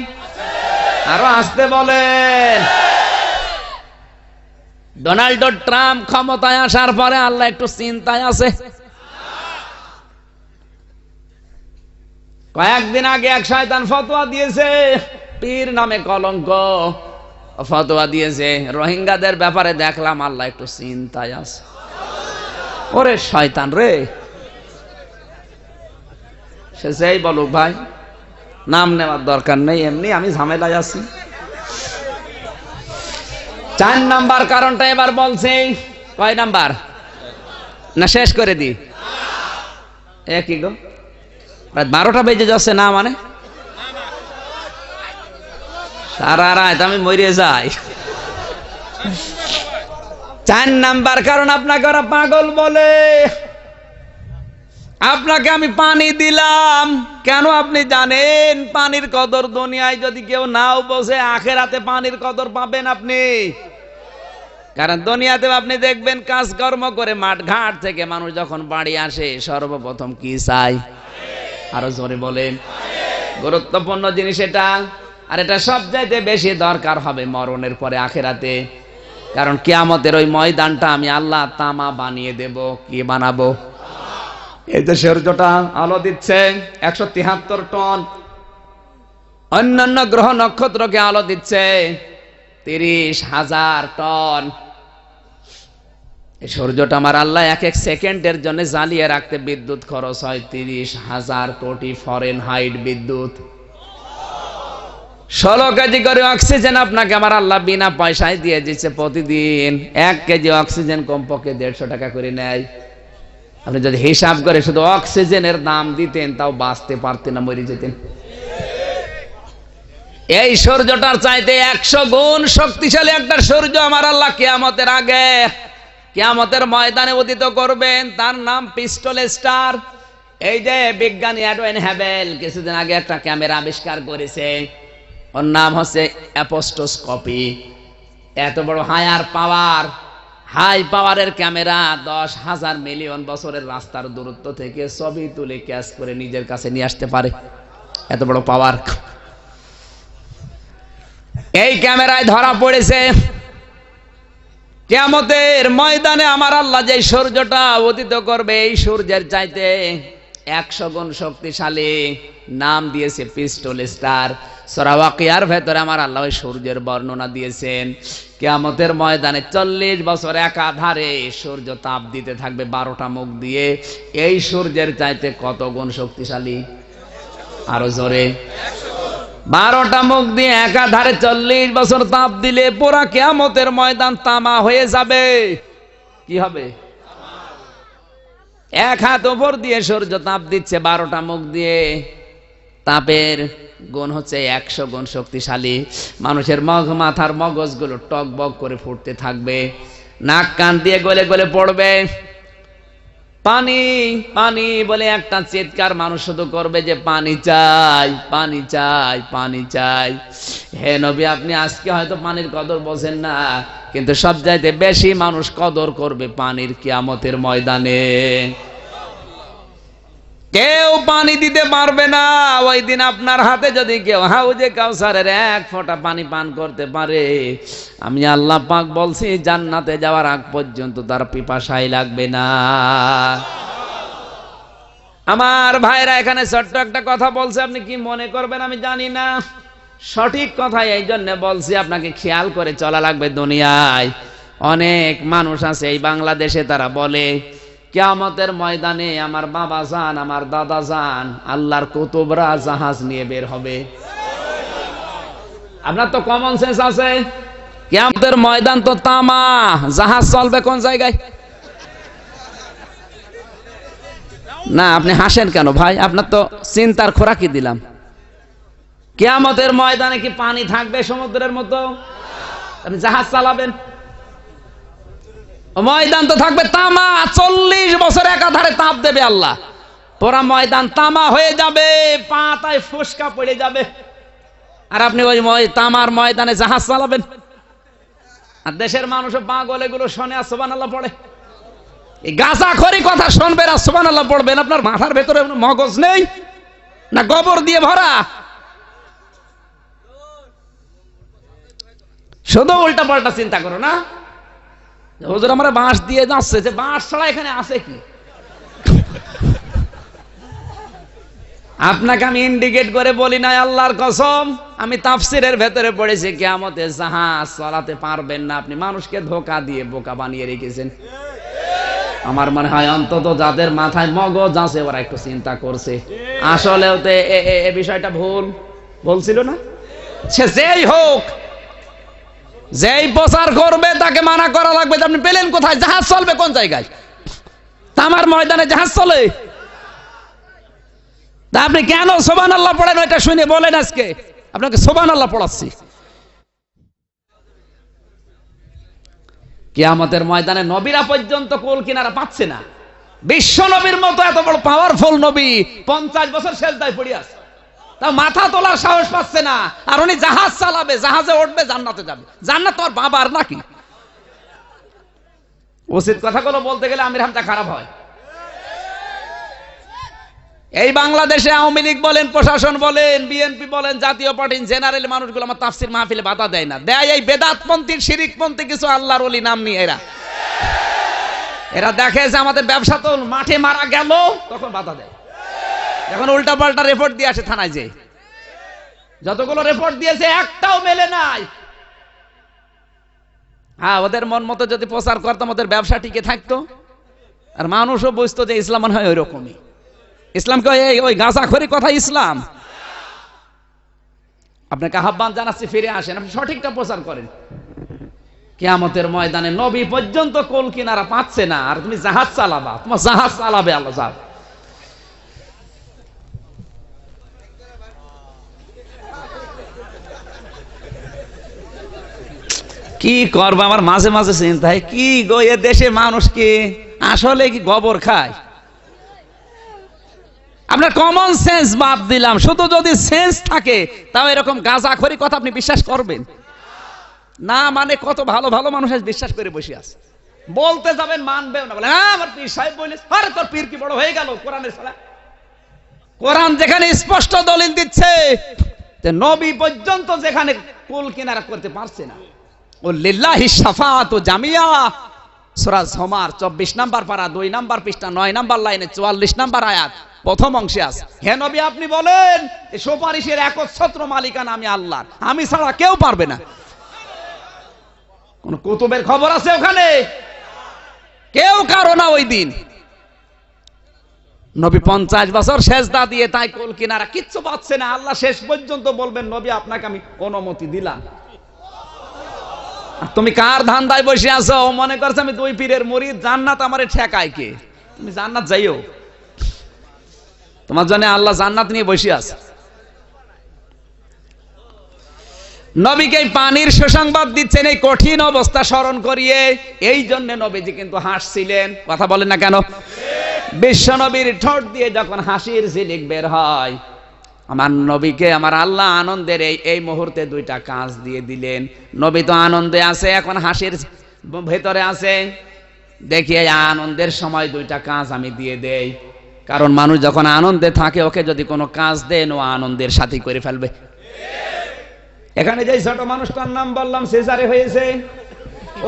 আরো আসতে বলেন ডোনাল্ড ট্রাম্প ক্ষমতায় আসার পরে আল্লাহ একটু চিন্তায় আছে কয়েকদিন আগে এক শয়তান ফতোয়া দিয়েছে পীর নামে কলঙ্ক ফতোয়া দিয়েছে রোহিঙ্গাদের ব্যাপারে দেখলাম আল্লাহ একটু চিন্তায় আছে ওরে শয়তান রে সে সেই বলুক ভাই নাম নেওয়ার দরকার নেই এমনি আমি ঝামেলায় আছি চার নাম্বার কারণটা এবার বলছে কয় নাম্বার না শেষ করে দি একই গো রাত বারোটা বেজে যাচ্ছে না মানে সারা রায় আমি মরে যাই চার নাম্বার কারণ আপনাকে ওরা পাগল বলে আপনাকে আমি পানি দিলাম কেন আপনি জানেন পানির কদর দুনিয়ায় যদি কেউ নাও বসে আখের হাতে পানির কদর পাবেন আপনি কারণ দুনিয়াতে আপনি দেখবেন কাজকর্ম করে মাঠ ঘাট থেকে মানুষ যখন বাড়ি আসে সর্বপ্রথম কি চায় আরো জোরে বলেন গুরুত্বপূর্ণ জিনিস এটা আর এটা সবচাইতে বেশি দরকার হবে মরণের পরে আখেরাতে কারণ কেয়ামতের ওই ময়দানটা আমি আল্লাহ তামা বানিয়ে দেব কি বানাবো এই যে সূর্যটা আলো দিচ্ছে একশো তিহাত্তর টন অন্যান্য গ্রহ নক্ষত্রকে আলো দিচ্ছে তিরিশ হাজার টন সূর্যটা আমার আল্লাহ এক এক সেকেন্ডের জন্য জ্বালিয়ে রাখতে বিদ্যুৎ খরচ হয় তিরিশ হাজার কোটি ফরেন হাইট বিদ্যুৎ ষোলো কেজি করে অক্সিজেন আপনাকে আমার আল্লাহ বিনা পয়সায় দিয়ে দিচ্ছে প্রতিদিন এক কেজি অক্সিজেন কমপক্ষে দেড়শো টাকা করে নেয় আপনি যদি হিসাব করে শুধু অক্সিজেনের দাম দিতেন তাও বাঁচতে পারতেন না মরে যেতেন এই সূর্যটার চাইতে একশো গুণ শক্তিশালী একটা সূর্য আমার আল্লাহ কেয়ামতের আগে কেয়ামতের ময়দানে উদিত করবেন তার নাম পিস্টল স্টার এই যে বিজ্ঞানী অ্যাডওয়েন হ্যাবেল কিছুদিন আগে একটা ক্যামেরা আবিষ্কার করেছে ওর নাম হচ্ছে অ্যাপোস্টোস্কপি এত বড় হায়ার পাওয়ার হাই পাওয়ারের ক্যামেরা দশ হাজার মিলিয়ন বছরের রাস্তার দূরত্ব থেকে ছবি তুলে ক্যাশ করে নিজের কাছে নিয়ে আসতে পারে এত বড় পাওয়ার এই ক্যামেরায় ধরা পড়েছে কেয়ামতের ময়দানে আমার আল্লাহ যে সূর্যটা অতীত করবে এই সূর্যের চাইতে একশো গুণ শক্তিশালী নাম দিয়েছে পিস্টল স্টার সরাওয়াকিয়ার ভেতরে আমার আল্লাহ সূর্যের বর্ণনা দিয়েছেন কেয়ামতের ময়দানে চল্লিশ বছর একাধারে সূর্য তাপ দিতে থাকবে বারোটা মুখ দিয়ে এই সূর্যের চাইতে কত গুণ শক্তিশালী আরো জোরে বারোটা মুখ দিয়ে একাধারে চল্লিশ বছর তাপ দিলে পুরা কেয়ামতের ময়দান তামা হয়ে যাবে কি হবে এক হাত ওপর দিয়ে সূর্য তাপ দিচ্ছে বারোটা মুখ দিয়ে তাপের গুণ হচ্ছে একশো গুণ শক্তিশালী মানুষের মগ মাথার মগজগুলো টক বক করে ফুটতে থাকবে নাক কান দিয়ে গলে গলে পড়বে পানি পানি বলে একটা চিৎকার মানুষ শুধু করবে যে পানি চাই পানি চাই পানি চাই হে নবী আপনি আজকে হয়তো পানির কদর বোঝেন না কিন্তু সব চাইতে বেশি মানুষ কদর করবে পানির কিয়ামতের ময়দানে কেউ পানি দিতে পারবে না ওই দিন আপনার হাতে যদি কেউ হাউজে হ্যাঁ, কাউসারের এক ফোঁটা পানি পান করতে পারে আমি আল্লাহ পাক বলছি জান্নাতে যাওয়ার আগ পর্যন্ত তার পিপাসাই লাগবে না আমার ভাইরা এখানে ছোট্ট একটা কথা বলছে আপনি কি মনে করবেন আমি জানি না সঠিক কথাই এই জন্য বলছি আপনাকে খেয়াল করে চলা লাগবে দুনিয়ায় অনেক মানুষ আছে এই বাংলাদেশে তারা বলে কেয়ামতের ময়দানে আমার বাবা যান আমার দাদা যান আল্লাহর কুতুবরা জাহাজ নিয়ে বের হবে আপনার তো কমন সেন্স আছে কেয়ামতের ময়দান তো তামা জাহাজ চলবে কোন জায়গায় না আপনি হাসেন কেন ভাই আপনার তো চিন্তার খোরাকি দিলাম কেয়ামতের ময়দানে কি পানি থাকবে সমুদ্রের মতো আপনি জাহাজ চালাবেন ময়দান তো থাকবে তামা চল্লিশ বছর একাধারে তাপ দেবে আল্লাহ পুরা ময়দান তামা হয়ে যাবে পাতায় ফুসকা পড়ে যাবে আর আপনি ওই তামার ময়দানে জাহাজ চালাবেন আর দেশের মানুষ পাগল এগুলো শোনে আর সোবান আল্লাহ পড়ে এই গাছা খরি কথা শুনবেন আর সোবান আল্লাহ পড়বেন আপনার মাথার ভেতরে মগজ নেই না গোবর দিয়ে ভরা শুধু উল্টা পাল্টা চিন্তা করো না হুজুর আমরা বাঁশ দিয়ে যাচ্ছে যে বাঁশ ছাড়া এখানে আছে কি আপনাকে আমি ইন্ডিকেট করে বলি নাই আল্লাহর কসম আমি তাফসিরের ভেতরে পড়েছি কেয়ামতে জাহাজ চালাতে পারবেন না আপনি মানুষকে ধোকা দিয়ে বোকা বানিয়ে রেখেছেন আমার মনে হয় অন্তত যাদের মাথায় মগজ আছে ওরা একটু চিন্তা করছে আসলেও তো এ বিষয়টা ভুল বলছিল না সে যেই হোক যেই প্রচার করবে তাকে মানা করা লাগবে আপনি পেলেন কোথায় জাহাজ চলবে কোন জায়গায় তামার ময়দানে জাহাজ চলে তা আপনি কেন সোবান আল্লাহ পড়েন এটা শুনে বলেন আজকে আপনাকে সোবান আল্লাহ পড়াচ্ছি আমাদের ময়দানে নবীরা পর্যন্ত কোল কিনারা পাচ্ছে না বিশ্ব নবীর মতো এত বড় পাওয়ারফুল নবী পঞ্চাশ বছর শেষ দায় পড়িয়াছে তা মাথা তোলার সাহস পাচ্ছে না আর উনি জাহাজ চালাবে জাহাজে উঠবে জান্নাতে যাবে জান্নাত তোর বাবার নাকি উচিত কথাগুলো বলতে গেলে আমির হামটা খারাপ হয় এই বাংলাদেশে আওয়ামী লীগ বলেন প্রশাসন বলেন বিএনপি বলেন জাতীয় পার্টি জেনারেল মানুষগুলো আমার তাফসির মাহফিলে বাধা দেয় না দেয় এই বেদাতপন্থী শিরিকপন্থী কিছু আল্লাহর অলি নাম নিয়ে এরা এরা দেখে যে আমাদের ব্যবসা তো মাঠে মারা গেল তখন বাধা দেয় এখন উল্টা পাল্টা রেপোর্ট দিয়ে আসে থানায় যে যতগুলো রেপোর্ট দিয়েছে একটাও মেলে নাই হ্যাঁ ওদের মন মতো যদি প্রচার করতাম ওদের ব্যবসা টিকে থাকতো আর মানুষও বুঝতো যে ইসলাম মনে হয় ওই গাঁজাখড়ি কথা ইসলাম আপনাকে আহ্বান জানাচ্ছি ফিরে আসেন আপনি সঠিকটা প্রচার করেন কেয়ামতের ময়দানে নবী পর্যন্ত কোল কিনারা পাচ্ছে না আর তুমি জাহাজ চালাবা তোমার জাহাজ চালাবে আল্লাহ কি করবো আমার মাঝে মাঝে চিন্তা হয় কি গো এ দেশে মানুষ কি আসলে কি গোবর খায় আপনার কমন সেন্স বাদ দিলাম শুধু যদি সেন্স থাকে তাও এরকম গাঁজা খরি কথা আপনি বিশ্বাস করবেন না মানে কত ভালো ভালো মানুষ বিশ্বাস করে বসে আছে বলতে যাবেন মানবেও না বলে হ্যাঁ আমার পীর সাহেব বলে আরে তোর পীর কি বড় হয়ে গেল কোরআনের কোরআন যেখানে স্পষ্ট দলিল দিচ্ছে নবী পর্যন্ত যেখানে কুল কিনারা করতে পারছে না ও লিল্লাহি সাফাত ও জামিয়া সুরাজ হোমার চব্বিশ নাম্বার পারা দুই নাম্বার পৃষ্ঠা নয় নাম্বার লাইনে চুয়াল্লিশ নাম্বার আয়াত প্রথম অংশে আপনি বলেন সুপারিশের একচ্ছত্র আমি আমি ছাড়া কেউ পারবে না কোন কুতুবের খবর আছে ওখানে কেউ কারো না ওই দিন নবী পঞ্চাশ বছর সেজদা দিয়ে তাই কল কিনারা কিচ্ছু পাচ্ছে না আল্লাহ শেষ পর্যন্ত বলবেন নবী আপনাকে আমি অনুমতি দিলাম তুমি কার ধান দায় বসে আসো মনে করছো আমি দুই পীরের মরি জান্নাত আমারে ঠেকায় কে তুমি জান্নাত যাইও তোমার জন্য আল্লাহ জান্নাত নিয়ে বসে আস নবীকে পানির সুসংবাদ দিচ্ছেন এই কঠিন অবস্থা স্মরণ করিয়ে এই জন্য নবীজি কিন্তু হাসছিলেন কথা বলেন না কেন বিশ্ব নবীর ঠোঁট দিয়ে যখন হাসির ঝিলিক বের হয় আমার নবীকে আমার আল্লাহ আনন্দের এই এই মুহূর্তে দুইটা কাজ দিয়ে দিলেন নবী তো আনন্দে আছে এখন হাসির ভেতরে আছে দেখি এই আনন্দের সময় দুইটা কাজ আমি দিয়ে দেই কারণ মানুষ যখন আনন্দে থাকে ওকে যদি কোনো কাজ দেন ও আনন্দের সাথী করে ফেলবে এখানে যে ছোট মানুষটার নাম বললাম সেজারে হয়েছে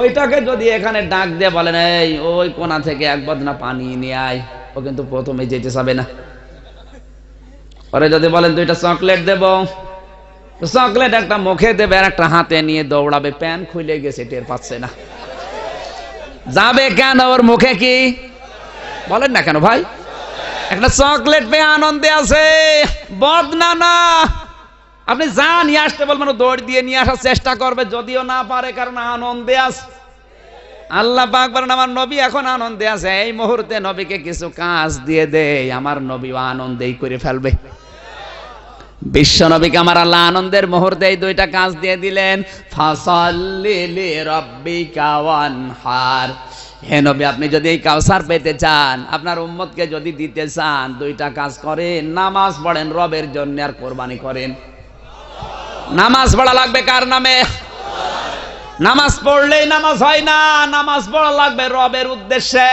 ওইটাকে যদি এখানে ডাক দিয়ে বলেন এই ওই কোনা থেকে এক বদনা পানি নিয়ে আয় ও কিন্তু প্রথমে যেতে চাবে না পরে যদি বলেন দুইটা চকলেট দেব চকলেট একটা মুখে দেবে আর একটা হাতে নিয়ে দৌড়াবে প্যান খুলে গেছে টের পাচ্ছে না যাবে কেন ওর মুখে কি বলেন না কেন ভাই একটা চকলেট পেয়ে আনন্দে আছে বদনা না আপনি যা নিয়ে আসতে বলবেন দৌড় দিয়ে নিয়ে আসার চেষ্টা করবে যদিও না পারে কারণ আনন্দে আছে আল্লাহ পাক বলেন আমার নবী এখন আনন্দে আছে এই মুহূর্তে নবীকে কিছু কাজ দিয়ে দেয় আমার নবী আনন্দেই করে ফেলবে বিশ্বনবীকে আমার আল্লাহ আনন্দের মুহূর্তে দেয় দুইটা কাজ দিয়ে দিলেন ফাসাল্লিলি রব্বিকা ওয়ানহার হে নবী আপনি যদি এই কাউসার পেতে চান আপনার উম্মতকে যদি দিতে চান দুইটা কাজ করেন নামাজ পড়েন রবের জন্য আর কোরবানি করেন নামাজ পড়া লাগবে কার নামে নামাজ পড়লেই নামাজ হয় না নামাজ পড়া লাগবে রবের উদ্দেশ্যে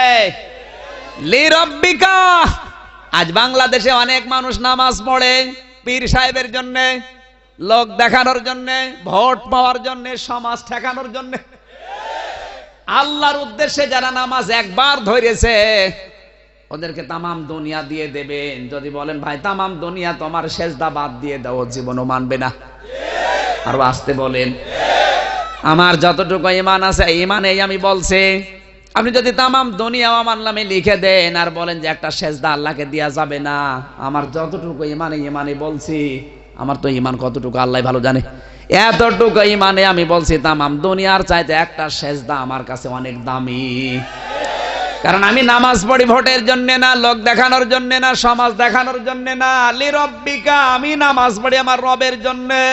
লি রব্বিকা আজ বাংলাদেশে অনেক মানুষ নামাজ পড়ে পীর সাহেবের জন্য লোক দেখানোর জন্য ভোট পাওয়ার জন্য সমাজ ঠেকানোর জন্য আল্লাহর উদ্দেশ্যে যারা নামাজ একবার ধরেছে ওদেরকে তামাম দুনিয়া দিয়ে দেবেন যদি বলেন ভাই তামাম দুনিয়া তোমার শেষদা বাদ দিয়ে দাও জীবনও মানবে না আর আসতে বলেন আমার যতটুকু ইমান আছে ইমানেই আমি বলছি আপনি যদি তামাম দুনিয়া আমার নামে লিখে দেন আর বলেন যে একটা সেজদা আল্লাহকে দেয়া যাবে না আমার যতটুকু ইমানে ইমানে বলছি আমার তো ইমান কতটুকু আল্লাহ ভালো জানে এতটুকু ইমানে আমি বলছি তামাম দুনিয়ার চাইতে একটা সেজদা আমার কাছে অনেক দামি কারণ আমি নামাজ পড়ি ভোটের জন্য না লোক দেখানোর জন্য না সমাজ দেখানোর জন্য না আলি রব্বিকা আমি নামাজ পড়ি আমার রবের জন্যে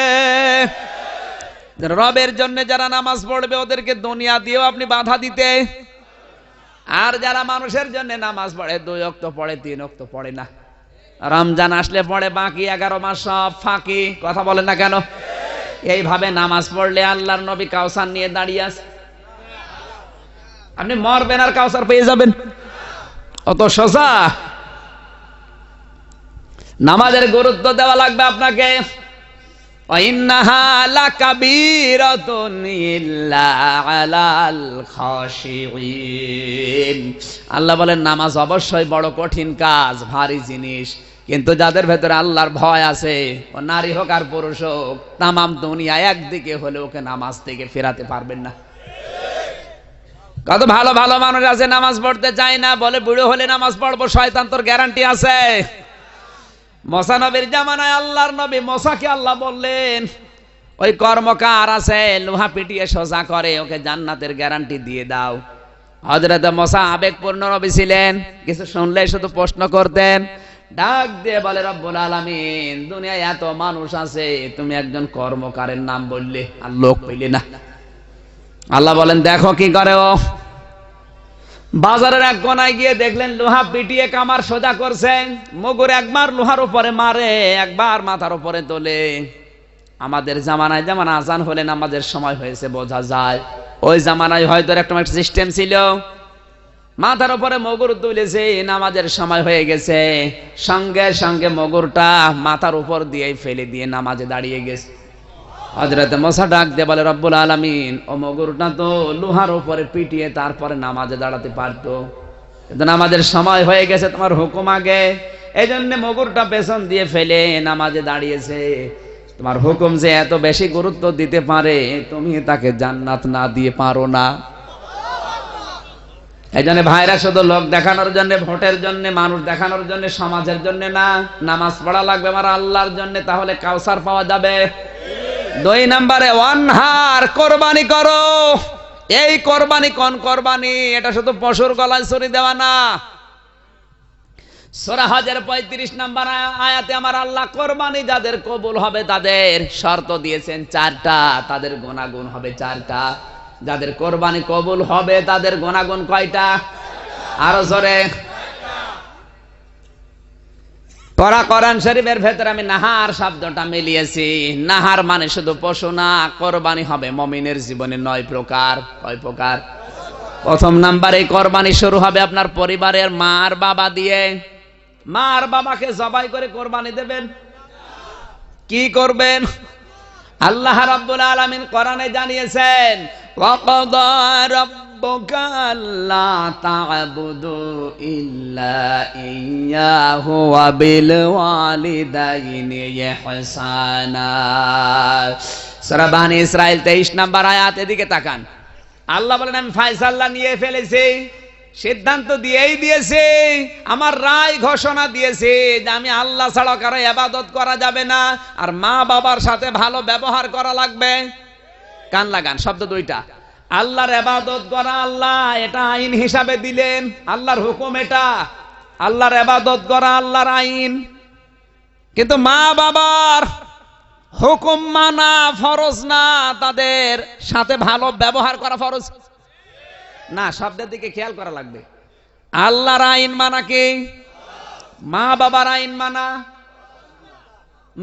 রবের জন্য যারা নামাজ পড়বে ওদেরকে দুনিয়া দিয়েও আপনি বাধা দিতে আর যারা মানুষের জন্য নামাজ পড়ে দুই অক্ত পড়ে তিন অক্ত পড়ে না রমজান আসলে পড়ে বাকি এগারো মাস সব ফাঁকি কথা বলে না কেন এইভাবে নামাজ পড়লে আল্লাহর নবী কাউসার নিয়ে দাঁড়িয়ে আছে আপনি মরবেন আর কাউসার পেয়ে যাবেন অত সজা নামাজের গুরুত্ব দেওয়া লাগবে আপনাকে আল্লাহ বলেন নামাজ অবশ্যই বড় কঠিন কাজ ভারী জিনিস কিন্তু যাদের ভেতরে আল্লাহর ভয় আছে ও নারী হোক আর পুরুষ হোক তামাম দুনিয়া একদিকে হলে ওকে নামাজ থেকে ফেরাতে পারবেন না কত ভালো ভালো মানুষ আছে নামাজ পড়তে চায় না বলে বুড়ো হলে নামাজ পড়বো শয়তান তোর গ্যারান্টি আছে মশা নবীর জামানায় আল্লাহর নবী মশাকে আল্লাহ বললেন ওই কর্মকার আছে লোহা পিটিয়ে সোজা করে ওকে জান্নাতের গ্যারান্টি দিয়ে দাও হজরত মশা আবেগপূর্ণ নবী ছিলেন কিছু শুনলে শুধু প্রশ্ন করতেন ডাক দিয়ে বলে রব্বুল আলামিন দুনিয়ায় এত মানুষ আছে তুমি একজন কর্মকারের নাম বললে আর লোক পেলে না আল্লাহ বলেন দেখো কি করে ও বাজারের এক গনায় গিয়ে দেখলেন লোহা পিটিয়ে কামার সোজা করছে মগুর একবার লোহার উপরে মারে একবার মাথার উপরে তোলে আমাদের জামানায় যেমন আজান হলে নামাজের সময় হয়েছে বোঝা যায় ওই জামানায় হয়তো একটা সিস্টেম ছিল মাথার উপরে মগুর তুলেছে নামাজের সময় হয়ে গেছে সঙ্গে সঙ্গে মগুরটা মাথার উপর দিয়ে ফেলে দিয়ে নামাজে দাঁড়িয়ে গেছে হজরত মশা ডাক দিয়ে বলে রব্বুল আলমিন ও মগুরটা তো লোহার উপরে পিটিয়ে তারপরে নামাজে দাঁড়াতে পারতো কিন্তু নামাজের সময় হয়ে গেছে তোমার হুকুম আগে এই জন্য মগুরটা পেছন দিয়ে ফেলে নামাজে দাঁড়িয়েছে তোমার হুকুম যে এত বেশি গুরুত্ব দিতে পারে তুমি তাকে জান্নাত না দিয়ে পারো না এই জন্য ভাইরা শুধু লোক দেখানোর জন্য ভোটের জন্য মানুষ দেখানোর জন্য সমাজের জন্য না নামাজ পড়া লাগবে আমার আল্লাহর জন্য তাহলে কাউসার পাওয়া যাবে দুই নাম্বারে অনহার কোরবানি করো এই কোরবানি কোন কোরবানি এটা শুধু পশুর গলায় ছুরি দেওয়া না সোরা হাজার পঁয়ত্রিশ নাম্বার আয়াতে আমার আল্লাহ কোরবানি যাদের কবুল হবে তাদের শর্ত দিয়েছেন চারটা তাদের গোনাগুণ হবে চারটা যাদের কোরবানি কবুল হবে তাদের গোনাগুণ কয়টা আরো জোরে পড়া করান শরীফের ভেতরে আমি নাহার শব্দটা মিলিয়েছি নাহার মানে শুধু পশু না কোরবানি হবে মমিনের জীবনে নয় প্রকার কয় প্রকার প্রথম নাম্বারে কোরবানি শুরু হবে আপনার পরিবারের মার বাবা দিয়ে মার বাবাকে জবাই করে কোরবানি দেবেন কি করবেন আল্লাহ রাব্বুল আলামিন কোরআনে জানিয়েছেন ربك ألا إلا إياه وبالوالدين إحسانا ইসরায়েল নাম্বার আয়াত এদিকে তাকান আল্লাহ বলেন আমি নিয়ে ফেলেছি সিদ্ধান্ত দিয়েই দিয়েছে আমার রায় ঘোষণা দিয়েছে যে আমি আল্লাহ ছাড়া কারো এবাদত করা যাবে না আর মা বাবার সাথে ভালো ব্যবহার করা লাগবে কান লাগান শব্দ দুইটা আল্লাহর আবাদত করা আল্লাহ এটা আইন হিসাবে দিলেন আল্লাহর হুকুম এটা আল্লাহর এবাদত করা আল্লাহর আইন কিন্তু মা বাবার হুকুম মানা ফরজ না তাদের সাথে ভালো ব্যবহার করা ফরজ না শব্দের দিকে খেয়াল করা লাগবে আল্লাহর আইন মানা কি মা বাবার আইন মানা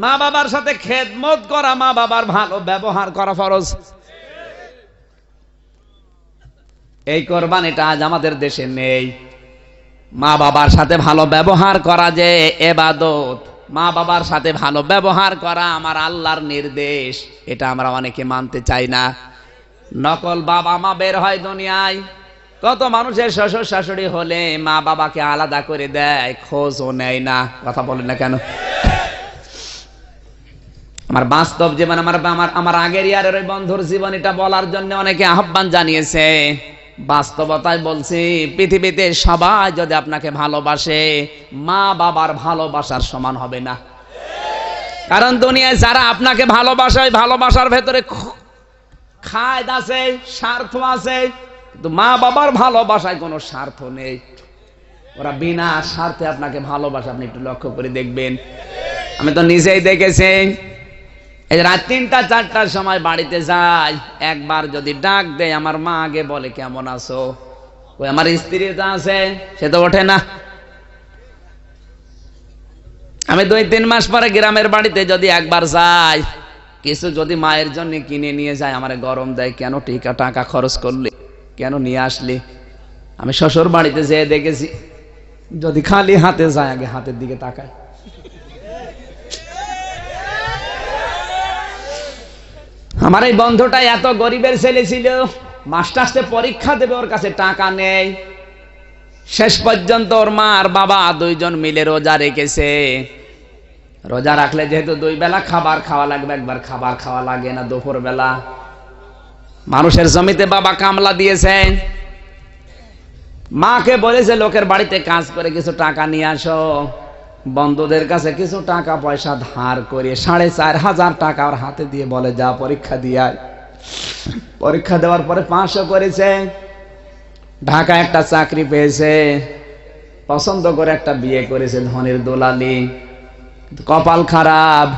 মা বাবার সাথে খেদমত করা মা বাবার ভালো ব্যবহার করা ফরজ এই কোরবানিটা আজ আমাদের দেশে নেই মা বাবার সাথে ভালো ব্যবহার করা যে এবাদত মা বাবার সাথে ভালো ব্যবহার করা আমার আল্লাহর নির্দেশ এটা আমরা অনেকে মানতে চাই না নকল বাবা মা বের হয় দুনিয়ায় কত মানুষের শ্বশুর শাশুড়ি হলে মা বাবাকে আলাদা করে দেয় খোঁজও নেয় না কথা বলে না কেন আমার বাস্তব জীবন আমার আমার আমার আগের ইয়ারের ওই বন্ধুর জীবন এটা বলার জন্য অনেকে আহ্বান জানিয়েছে বাস্তবতায় বলছি পৃথিবীতে সবাই যদি আপনাকে ভালোবাসে মা বাবার ভালোবাসার সমান হবে না কারণ দুনিয়ায় যারা আপনাকে ভালোবাসায় ভালোবাসার ভেতরে খায়দ আছে স্বার্থ আছে কিন্তু মা বাবার ভালোবাসায় কোনো স্বার্থ নেই ওরা বিনা স্বার্থে আপনাকে ভালোবাসা আপনি একটু লক্ষ্য করে দেখবেন আমি তো নিজেই দেখেছি এই রাত তিনটা চারটার সময় বাড়িতে যাই একবার যদি ডাক দেয় আমার মা আগে বলে কেমন আছো ওই আমার স্ত্রী যা আছে সে তো ওঠে না আমি দুই তিন মাস পরে গ্রামের বাড়িতে যদি একবার যাই কিছু যদি মায়ের জন্য কিনে নিয়ে যায় আমার গরম দেয় কেন টিকা টাকা খরচ করলে কেন নিয়ে আসলে আমি শ্বশুর বাড়িতে যেয়ে দেখেছি যদি খালি হাতে যায় আগে হাতের দিকে তাকায় আমার এই বন্ধুটা এত গরিবের ছেলে ছিল মাস্টার্সে পরীক্ষা দেবে ওর কাছে টাকা নেই শেষ পর্যন্ত ওর মা আর বাবা দুইজন মিলে রোজা রেখেছে রোজা রাখলে যেহেতু দুই বেলা খাবার খাওয়া লাগবে একবার খাবার খাওয়া লাগে না দুপুর বেলা মানুষের জমিতে বাবা কামলা দিয়েছে মাকে বলেছে লোকের বাড়িতে কাজ করে কিছু টাকা নিয়ে আসো বন্ধুদের কাছে কিছু টাকা পয়সা ধার করে সাড়ে চার হাজার টাকা ওর হাতে দিয়ে বলে যা পরীক্ষা দিয়ে পরীক্ষা দেওয়ার পরে পাঁচশো করেছে ঢাকা একটা চাকরি পেয়েছে পছন্দ করে একটা বিয়ে করেছে ধনির দোলালি কপাল খারাপ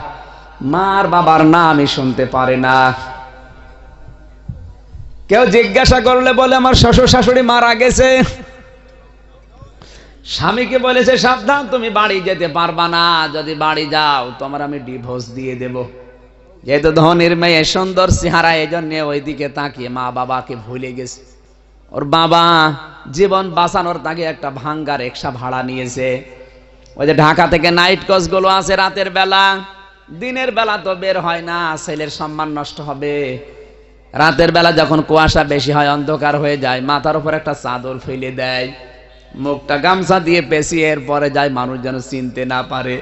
মার বাবার নামই শুনতে পারে না কেউ জিজ্ঞাসা করলে বলে আমার শ্বশুর শাশুড়ি মারা গেছে স্বামীকে বলেছে সাবধান তুমি বাড়ি যেতে পারবা না যদি বাড়ি যাও তোমার আমি ডিভোর্স দিয়ে দেব যেহেতু ধনির মেয়ে সুন্দর চেহারা এই জন্য ওইদিকে তাকিয়ে মা বাবাকে ভুলে গেছে ওর বাবা জীবন বাঁচানোর তাকে একটা ভাঙ্গা রিক্সা ভাড়া নিয়েছে ওই যে ঢাকা থেকে নাইট গুলো আছে রাতের বেলা দিনের বেলা তো বের হয় না ছেলের সম্মান নষ্ট হবে রাতের বেলা যখন কুয়াশা বেশি হয় অন্ধকার হয়ে যায় মাথার উপর একটা চাদর ফেলে দেয় মুখটা গামছা দিয়ে এর পরে যায় মানুষ যেন চিনতে না পারে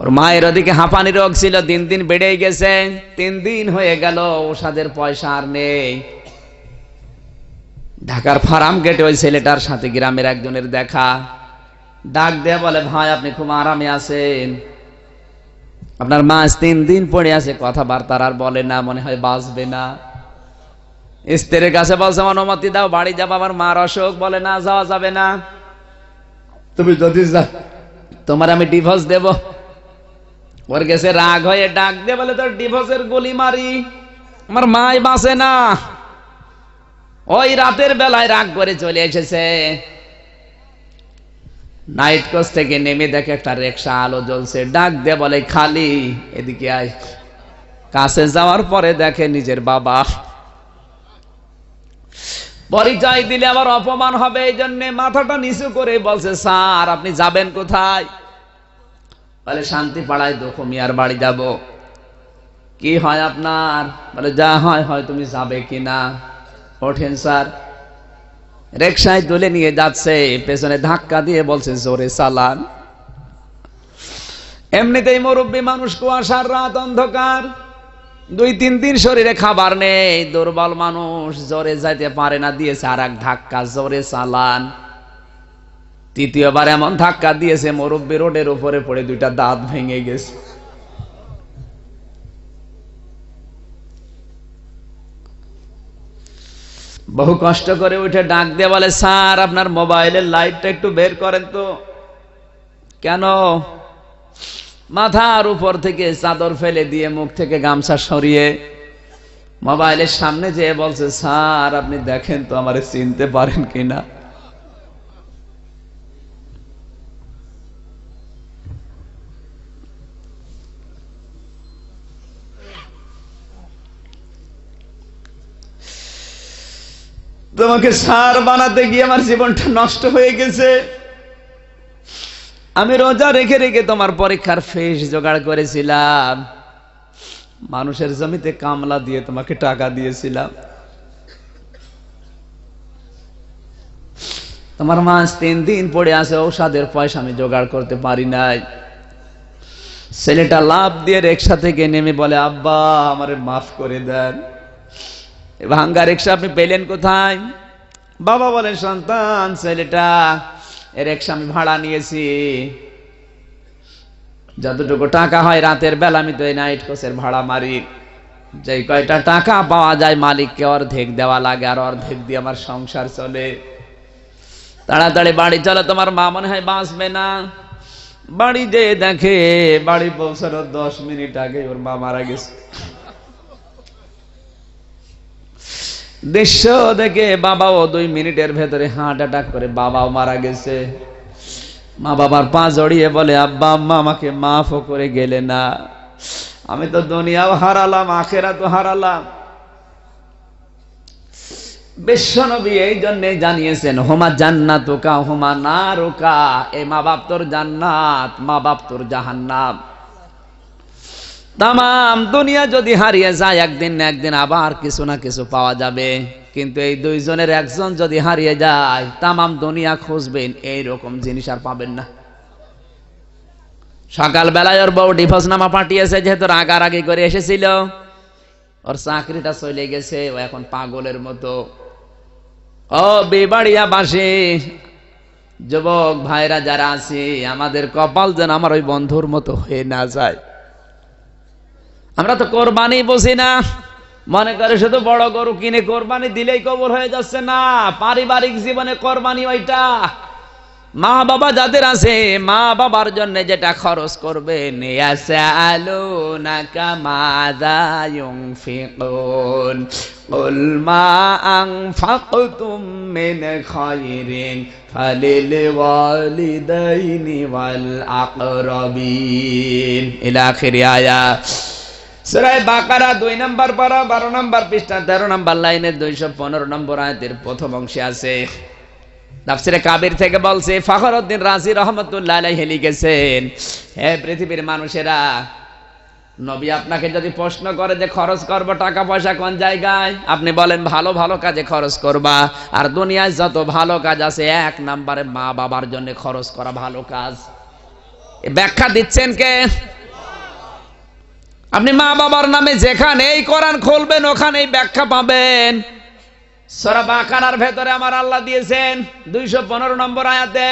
ওর মায়ের ওদিকে হাঁপানি রোগ ছিল দিন দিন বেড়ে গেছে তিন দিন হয়ে গেল ওষাদের পয়সা আর নেই ঢাকার ফার্ম গেটে ওই ছেলেটার সাথে গ্রামের একজনের দেখা ডাক দে বলে ভাই আপনি খুব আরামে আছেন আপনার মাছ তিন দিন পড়ে আছে কথাবার্তার আর বলে না মনে হয় বাঁচবে না স্ত্রীর কাছে বলছে অনুমতি দাও বাড়ি যাবো আমার মার অসুখ বলে না যাওয়া যাবে না তুমি যদি যা তোমার আমি ডিভোর্স দেব ওর গেছে রাগ হয়ে ডাক দে বলে তোর ডিভোর্সের গুলি মারি আমার মাই বাঁচে না ওই রাতের বেলায় রাগ করে চলে এসেছে নাইট কোচ থেকে নেমে দেখে একটা রিক্সা আলো জ্বলছে ডাক দে বলে খালি এদিকে আয় কাছে যাওয়ার পরে দেখে নিজের বাবা পরিচয় দিলে আবার অপমান হবে এই জন্য মাথাটা নিচু করে বলছে স্যার আপনি যাবেন কোথায় বলে শান্তি পাড়ায় দেখো মিয়ার বাড়ি যাব কি হয় আপনার বলে যা হয় হয় তুমি যাবে কি না ওঠেন স্যার রিক্সায় তুলে নিয়ে যাচ্ছে পেছনে ধাক্কা দিয়ে বলছে জোরে চালান এমনিতেই মুরব্বী মানুষ কুয়াশার রাত অন্ধকার দুই তিন দিন শরীরে খাবার নেই দুর্বল মানুষ জ্বরে যাইতে পারে না দিয়েছে আর এক ধাক্কা জ্বরে চালান তৃতীয়বার এমন ধাক্কা দিয়েছে মুরব্বী রোডের উপরে পড়ে দুইটা দাঁত ভেঙে গেছে বহু কষ্ট করে উঠে ডাক দিয়ে বলে স্যার আপনার মোবাইলের লাইটটা একটু বের করেন তো কেন মাথার উপর থেকে চাদর ফেলে দিয়ে মুখ থেকে গামছা সরিয়ে মোবাইলের সামনে যেয়ে বলছে স্যার আপনি দেখেন তো আমার চিনতে পারেন কিনা তোমাকে সার বানাতে গিয়ে আমার জীবনটা নষ্ট হয়ে গেছে আমি রোজা রেখে রেখে তোমার পরীক্ষার ফেস জোগাড় করেছিলাম মানুষের জমিতে কামলা দিয়ে তোমাকে টাকা দিয়েছিলাম তোমার মাস তিন দিন পড়ে আছে ঔষধের পয়সা আমি জোগাড় করতে পারি নাই ছেলেটা লাভ দিয়ে রিক্সা থেকে নেমে বলে আব্বা আমার মাফ করে দেন ভাঙ্গা রিক্সা আপনি পেলেন কোথায় বাবা বলে সন্তান ছেলেটা এর এক আমি ভাড়া নিয়েছি যতটুকু টাকা হয় রাতের বেলা আমি তো এই নাইট কোচের ভাড়া মারি যে কয়টা টাকা পাওয়া যায় মালিককে অর্ধেক দেওয়া লাগে আর অর্ধেক দিয়ে আমার সংসার চলে তাড়াতাড়ি বাড়ি চলো তোমার মা মনে হয় বাঁচবে না বাড়ি যে দেখে বাড়ি পৌঁছানোর দশ মিনিট আগে ওর মা মারা গেছে দৃশ্য দেখে বাবাও দুই মিনিটের ভেতরে হার্ট অ্যাটাক করে বাবাও মারা গেছে মা বাবার পা জড়িয়ে বলে আব্বা আম্মা আমাকে মাফও করে গেলে না আমি তো দুনিয়াও হারালাম আখেরা তো হারালাম বিশ্বনবী এই জন্য জানিয়েছেন হোমা জান্নাত হোমা না রোকা এ মা বাপ তোর জান্নাত মা বাপ তোর জাহান্নাম তাম দুনিয়া যদি হারিয়ে যায় একদিন না একদিন আবার কিছু না কিছু পাওয়া যাবে কিন্তু এই দুইজনের একজন যদি হারিয়ে যায় তামাম দুনিয়া খুঁজবেন এইরকম জিনিস আর পাবেন না সকালবেলায় ওর বউ ডিভোর্স নামা পাঠিয়েছে যেহেতু রাগারাগি করে এসেছিল ওর চাকরিটা চলে গেছে ও এখন পাগলের মতো ও বেবাড়িয়া বাসে যুবক ভাইরা যারা আছে আমাদের কপাল যেন আমার ওই বন্ধুর মতো হয়ে না যায় আমরা তো কোরবানি বুঝি না মনে করে শুধু বড় গরু কিনে কোরবানি দিলেই কবর হয়ে যাচ্ছে না পারিবারিক জীবনে কোরবানি ওইটা মা বাবা যাদের আছে মা বাবার জন্য যেটা খরচ করবে قل বাকারা দুই নম্বর বারো নম্বর পৃষ্ঠা তেরো নম্বর দুইশো পনেরো নম্বর প্রথম অংশে আছে কাবির থেকে বলছে রাজি রহমতুল্লাহ লিখেছেন হে পৃথিবীর মানুষেরা নবী আপনাকে যদি প্রশ্ন করে যে খরচ করব টাকা পয়সা কোন জায়গায় আপনি বলেন ভালো ভালো কাজে খরচ করবা আর দুনিয়ায় যত ভালো কাজ আছে এক নাম্বারে মা বাবার জন্য খরচ করা ভালো কাজ ব্যাখ্যা দিচ্ছেন কে আপনি মা বাবার নামে যেখানে এই কোরআন খুলবেন ওখানেই ব্যাখ্যা পাবেন সরা বাঁকানার ভেতরে আমার আল্লাহ দিয়েছেন দুইশো পনেরো নম্বর আয়াতে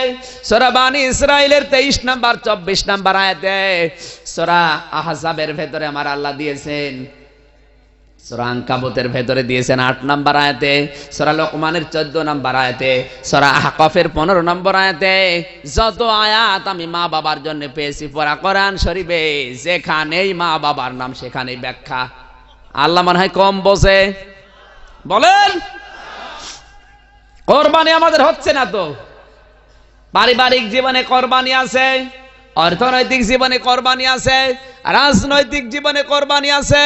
সোরা বাণী ইসরায়েলের তেইশ নম্বর চব্বিশ নম্বর আয়াতে সোরা আহজাবের ভেতরে আমার আল্লাহ দিয়েছেন সোরা আঙ্কাবুতের ভেতরে দিয়েছেন আট নম্বর আয়াতে সোরা লোকমানের চোদ্দ নম্বর আয়াতে সোরা হাকফের পনেরো নম্বর আয়াতে যত আয়াত আমি মা বাবার জন্য পেয়েছি পড়া শরীফে যেখানেই মা বাবার নাম সেখানেই ব্যাখ্যা আল্লাহ মনে হয় কম বসে বলেন কোরবানি আমাদের হচ্ছে না তো পারিবারিক জীবনে কোরবানি আছে অর্থনৈতিক জীবনে কোরবানি আছে রাজনৈতিক জীবনে কোরবানি আছে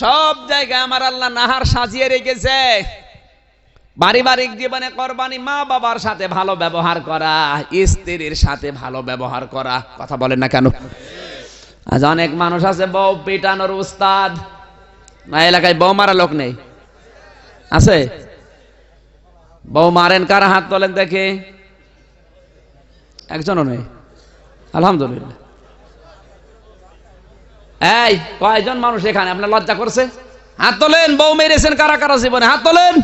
সব জায়গায় আমার আল্লাহ নাহার সাজিয়ে রেখেছে পারিবারিক জীবনে কোরবানি মা বাবার সাথে ভালো ব্যবহার করা স্ত্রীর সাথে ভালো ব্যবহার করা কথা বলেন না কেন আজ অনেক মানুষ আছে বউ পিটানোর উস্তাদ না এলাকায় বউ মারা লোক নেই আছে বউ মারেন কার হাত তোলেন দেখে একজনও নেই আলহামদুলিল্লাহ এই কয়জন মানুষ এখানে আপনার লজ্জা করছে হাত তোলেন বউ মেরেছেন কারা কারা জীবনে হাত তোলেন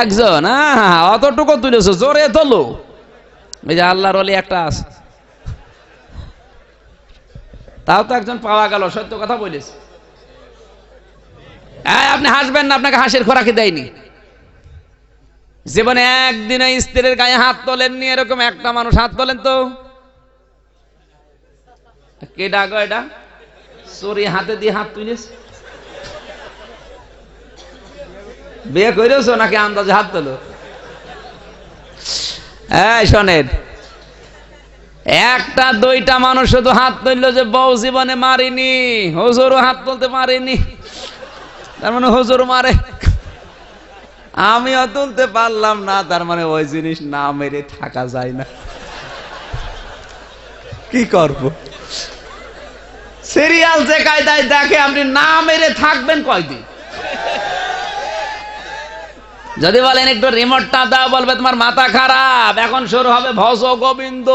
একজন হ্যাঁ অতটুকু তুলেছো জোরে তোলো এই যে আল্লাহর অলি একটা আছে তাও তো একজন পাওয়া গেল সত্য কথা বলেছে আপনি হাসবেন না আপনাকে হাসির খোরাকি দেয়নি জীবনে একদিনে স্ত্রীর গায়ে হাত তোলেননি এরকম একটা মানুষ হাত তোলেন তো কে ডাকো এটা চুরি হাতে দিয়ে হাত তুলিস বিয়ে করেছো নাকি আন্দাজে হাত তোলো হ্যাঁ শোনেন একটা দুইটা মানুষ শুধু হাত তুললো যে বউ জীবনে মারিনি হুজুর হাত তুলতে মারিনি তার মানে হুজুর মারে আমিও তুলতে পারলাম না তার মানে ওই জিনিস না মেরে থাকা যায় না কি করব সিরিয়াল যে কায়দায় দেখে আপনি না মেরে থাকবেন কয়দিন যদি বলেন একটু রিমোটটা দাও বলবে তোমার মাথা খারাপ এখন শুরু হবে ভস গোবিন্দ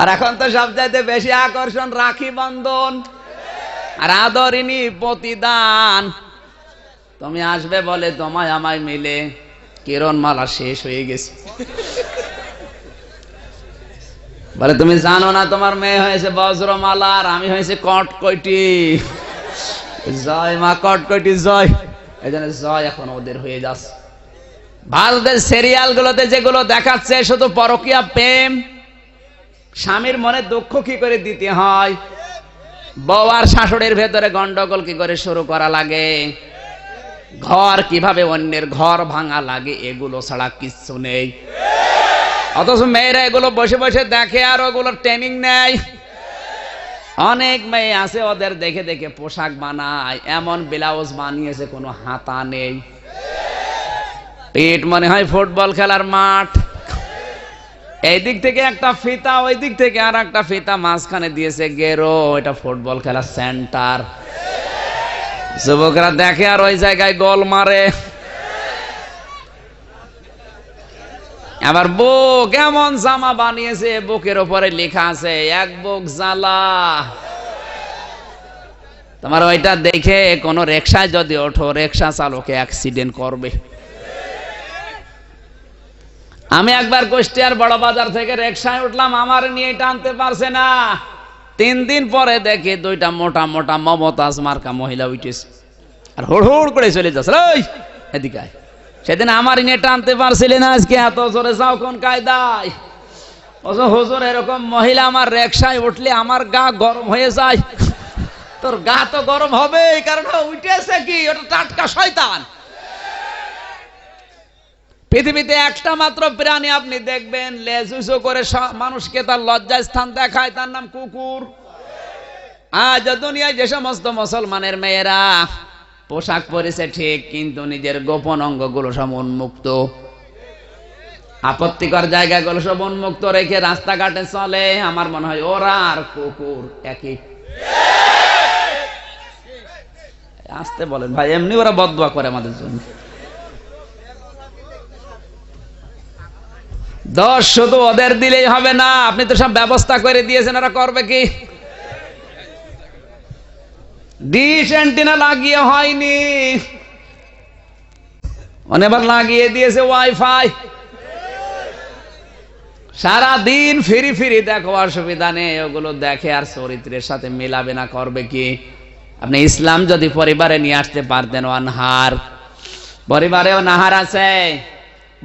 আর এখন তো সব চাইতে বেশি আকর্ষণ রাখি বন্ধন আর আদরিনী প্রতিদান তুমি আসবে বলে তোমায় আমায় মিলে মালা শেষ হয়ে গেছে বলে তুমি জানো না তোমার মেয়ে হয়েছে বজ্রমালা আর আমি হয়েছে কটকটি জয় মা কটকটি জয় এই জন্য জয় এখন ওদের হয়ে যাচ্ছে ভারতের গুলোতে যেগুলো দেখাচ্ছে শুধু পরকিয়া প্রেম স্বামীর মনে দুঃখ কি করে দিতে হয় বউ আর শাশুড়ির ভেতরে গন্ডগোল কি করে শুরু করা লাগে ঘর কিভাবে অন্যের ঘর ভাঙা লাগে এগুলো ছাড়া কিচ্ছু নেই অথচ মেয়েরা এগুলো বসে বসে দেখে আর ওগুলোর ট্রেনিং নেই অনেক মেয়ে আছে ওদের দেখে দেখে পোশাক বানায় এমন ব্লাউজ বানিয়েছে কোনো হাতা নেই পেট মনে হয় ফুটবল খেলার মাঠ এই দিক থেকে একটা ফিতা ওই দিক থেকে আর একটা ফিতা মাঝখানে দিয়েছে গেরো এটা ফুটবল খেলার সেন্টার যুবকরা দেখে আর ওই জায়গায় বল মারে আবার বুক এমন জামা বানিয়েছে বুকের উপরে লেখা আছে এক বুক জালা তোমার ওইটা দেখে কোন রিক্সায় যদি ওঠো রিক্সা চালকে অ্যাক্সিডেন্ট করবে আমি একবার কুষ্টিয়ার বড় বাজার থেকে রিক্সায় উঠলাম আমার নিয়ে টানতে পারছে না তিন দিন পরে দেখে দুইটা মোটা মোটা মমতাজ মার্কা মহিলা উঠেছে আর হুড় করে চলে যাচ্ছে ওই এদিকে সেদিন আমার ইনে টানতে পারছিলে না আজকে এত জোরে যাও কোন কায়দায় হুজুর এরকম মহিলা আমার রেকশায় উঠলে আমার গা গরম হয়ে যায় তোর গা তো গরম হবে কারণ উঠেছে কি ওটা টাটকা শয়তান পৃথিবীতে একটা মাত্র প্রাণী আপনি দেখবেন লেজুসো করে মানুষকে তার লজ্জা স্থান দেখায় তার নাম কুকুর আজ দুনিয়ায় যে সমস্ত মুসলমানের মেয়েরা পোশাক পরেছে ঠিক কিন্তু নিজের গোপন অঙ্গগুলো সব উন্মুক্ত আপত্তিকর জায়গাগুলো সব উন্মুক্ত রেখে রাস্তাঘাটে চলে আমার মনে হয় ওরা আর কুকুর একই আসতে বলেন ভাই এমনি ওরা বদয়া করে আমাদের জন্য দশ শুধু ওদের দিলেই হবে না আপনি তো সব ব্যবস্থা করে দিয়েছেন ওরা করবে কি অ্যান্টিনা লাগিয়ে হয়নি অনেকবার লাগিয়ে দিয়েছে ওয়াইফাই ফিরি ফিরি দেখো অসুবিধা নেই ওগুলো দেখে আর চরিত্রের সাথে মেলাবে না করবে কি আপনি ইসলাম যদি পরিবারে নিয়ে আসতে পারতেন অনহার পরিবারেও নাহার আছে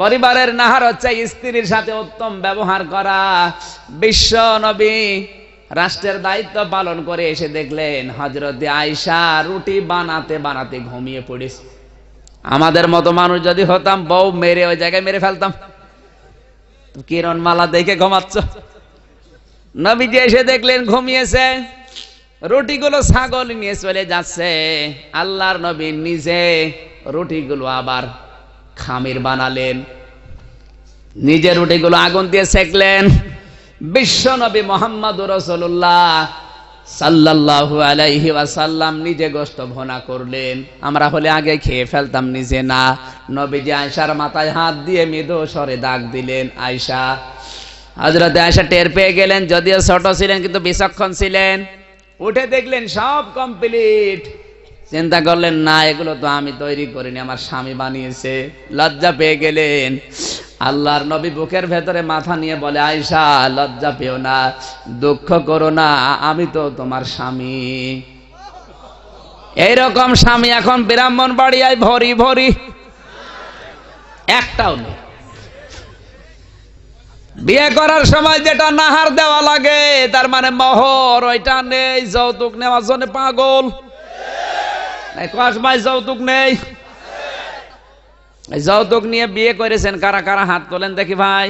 পরিবারের নাহার হচ্ছে স্ত্রীর সাথে উত্তম ব্যবহার করা বিশ্ব নবী রাষ্ট্রের দায়িত্ব পালন করে এসে দেখলেন হজরতে আয়সা রুটি বানাতে বানাতে ঘুমিয়ে পড়েছে আমাদের মতো মানুষ যদি হতাম বউ মেরে ওই জায়গায় মেরে ফেলতাম কিরণ মালা দেখে ঘুমাচ্ছ নবীজি এসে দেখলেন ঘুমিয়েছে রুটিগুলো ছাগল নিয়ে চলে যাচ্ছে আল্লাহর নবী নিজে রুটিগুলো আবার খামির বানালেন নিজের রুটিগুলো আগুন দিয়ে সেকলেন বিশ্বনবী মোহাম্মদ রসল্লাহ সাল্লাহু আলাইহি ওয়াসাল্লাম নিজে গোস্ত ভোনা করলেন আমরা হলে আগে খেয়ে ফেলতাম নিজে না নবীজি আয়সার মাথায় হাত দিয়ে মৃদু স্বরে দাগ দিলেন আয়সা হজরত আয়সা টের পেয়ে গেলেন যদিও ছোট ছিলেন কিন্তু বিচক্ষণ ছিলেন উঠে দেখলেন সব কমপ্লিট চিন্তা করলেন না এগুলো তো আমি তৈরি করিনি আমার স্বামী বানিয়েছে লজ্জা পেয়ে গেলেন আল্লাহর নবী বুকের ভেতরে মাথা নিয়ে বলে আয়সা লজ্জা পেও না দুঃখ করো না আমি তো তোমার স্বামী এইরকম স্বামী এখন ব্রাহ্মণ বাড়িয়ায় ভরি ভরি একটাও নেই বিয়ে করার সময় যেটা নাহার দেওয়া লাগে তার মানে মহর ওইটা নেই যৌতুক নেওয়ার জন্য পাগল কস ভাই যৌতুক নেই যৌতুক নিয়ে বিয়ে করেছেন কারা কারা হাত তোলেন দেখি ভাই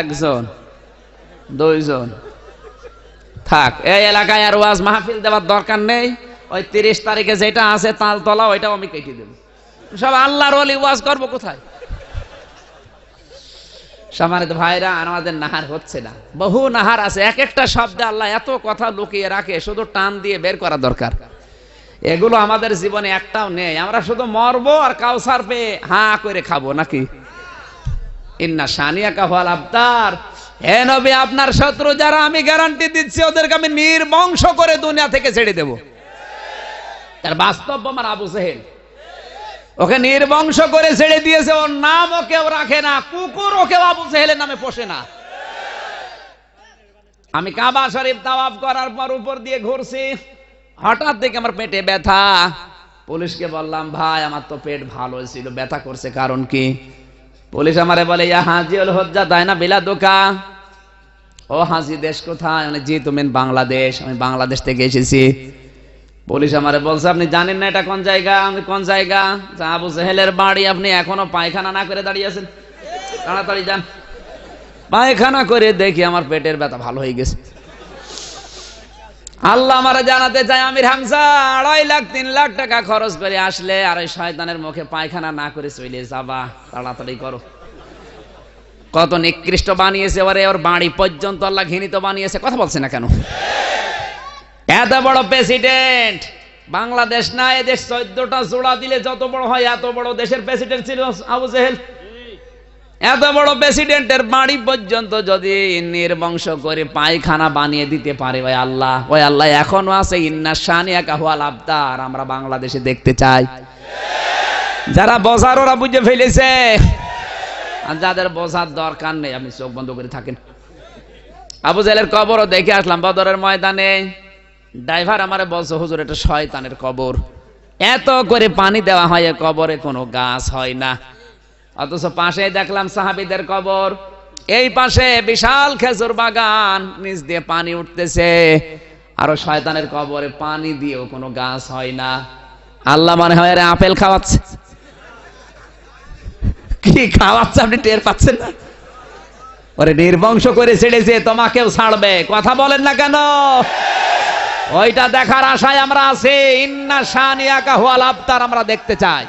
একজন দুইজন থাক এই এলাকায় আর ওয়াজ মাহফিল দেওয়ার দরকার নেই ওই তিরিশ তারিখে যেটা আছে তালতলা ওইটাও আমি কেটে দেব সব আল্লাহর অলি ওয়াজ করব কোথায় সম্মানিত ভাইরা আমাদের নাহার হচ্ছে না বহু নাহার আছে এক একটা শব্দে আল্লাহ এত কথা লুকিয়ে রাখে শুধু টান দিয়ে বের করা দরকার এগুলো আমাদের জীবনে একটাও নেই আমরা শুধু মরবো আর কাউসার পেয়ে হা করে খাবো নাকি ইন্না সানিয়া কাহাল আবতার হে নবী আপনার শত্রু যারা আমি গ্যারান্টি দিচ্ছি ওদেরকে আমি নির্বংশ করে দুনিয়া থেকে ছেড়ে দেব তার আমার আবু সেহেল ওকে নির্বংশ করে ছেড়ে দিয়েছে ওর নাম কেউ রাখে না কুকুর ওকেও আবু সেহেলের নামে পোষে না আমি কাবা শরীফ তাওয়াফ করার পর উপর দিয়ে ঘুরছি হঠাৎ দেখে আমার পেটে ব্যথা পুলিশকে বললাম ভাই আমার তো পেট ভালো ছিল ব্যথা করছে কারণ কি পুলিশ আমারে বলে ইয়া হাজিউল হজ্জা তাই না বিলা দোকা ও হাজি দেশ কোথায় মানে জি তুমি বাংলাদেশ আমি বাংলাদেশ থেকে এসেছি পুলিশ আমারে বলছে আপনি জানেন না এটা কোন জায়গা আমি কোন জায়গা যা আবু জেহেলের বাড়ি আপনি এখনো পায়খানা না করে দাঁড়িয়ে আছেন তাড়াতাড়ি যান পায়খানা করে দেখি আমার পেটের ব্যথা ভালো হয়ে গেছে আল্লাহ আমার জানাতে চাই আমির হামসা আড়াই লাখ তিন লাখ টাকা খরচ করে আসলে আর ওই শয়তানের মুখে পায়খানা না করে চলে যাবা তাড়াতাড়ি করো কত নিকৃষ্ট বানিয়েছে ওরে ওর বাড়ি পর্যন্ত আল্লাহ ঘৃণিত বানিয়েছে কথা বলছে না কেন এত বড় প্রেসিডেন্ট বাংলাদেশ না এদেশ চোদ্দটা জোড়া দিলে যত বড় হয় এত বড় দেশের প্রেসিডেন্ট ছিল আবু জেহেল এত বড় প্রেসিডেন্টের বাড়ি পর্যন্ত যদি নির্বংশ করে পায়খানা বানিয়ে দিতে পারে ওই আল্লাহ ওই আল্লাহ এখনো আছে ইন্না শানিয়া কাহুয়াল আফতার আমরা বাংলাদেশে দেখতে চাই যারা বসার ওরা বুঝে ফেলেছে আর যাদের বসার দরকার নেই আপনি চোখ বন্ধ করে থাকেন আবু জেলের কবরও দেখে আসলাম বদরের ময়দানে ড্রাইভার আমার বলছে হুজুর এটা শয়তানের কবর এত করে পানি দেওয়া হয় কবরে কোনো গাছ হয় না অথচ পাশে দেখলাম সাহাবিদের কবর এই পাশে বিশাল খেজুর বাগান নিচ দিয়ে পানি উঠতেছে আরো শয়তানের কবরে পানি দিয়েও কোনো গাছ হয় না আল্লাহ মনে হয় আপেল খাওয়াচ্ছে কি খাওয়াচ্ছে আপনি টের পাচ্ছেন না ওরে নির্বংশ করে ছেড়েছে তোমাকেও ছাড়বে কথা বলেন না কেন ওইটা দেখার আশায় আমরা আছি ইন্না শানিয়া কাহু আলাপ তার আমরা দেখতে চাই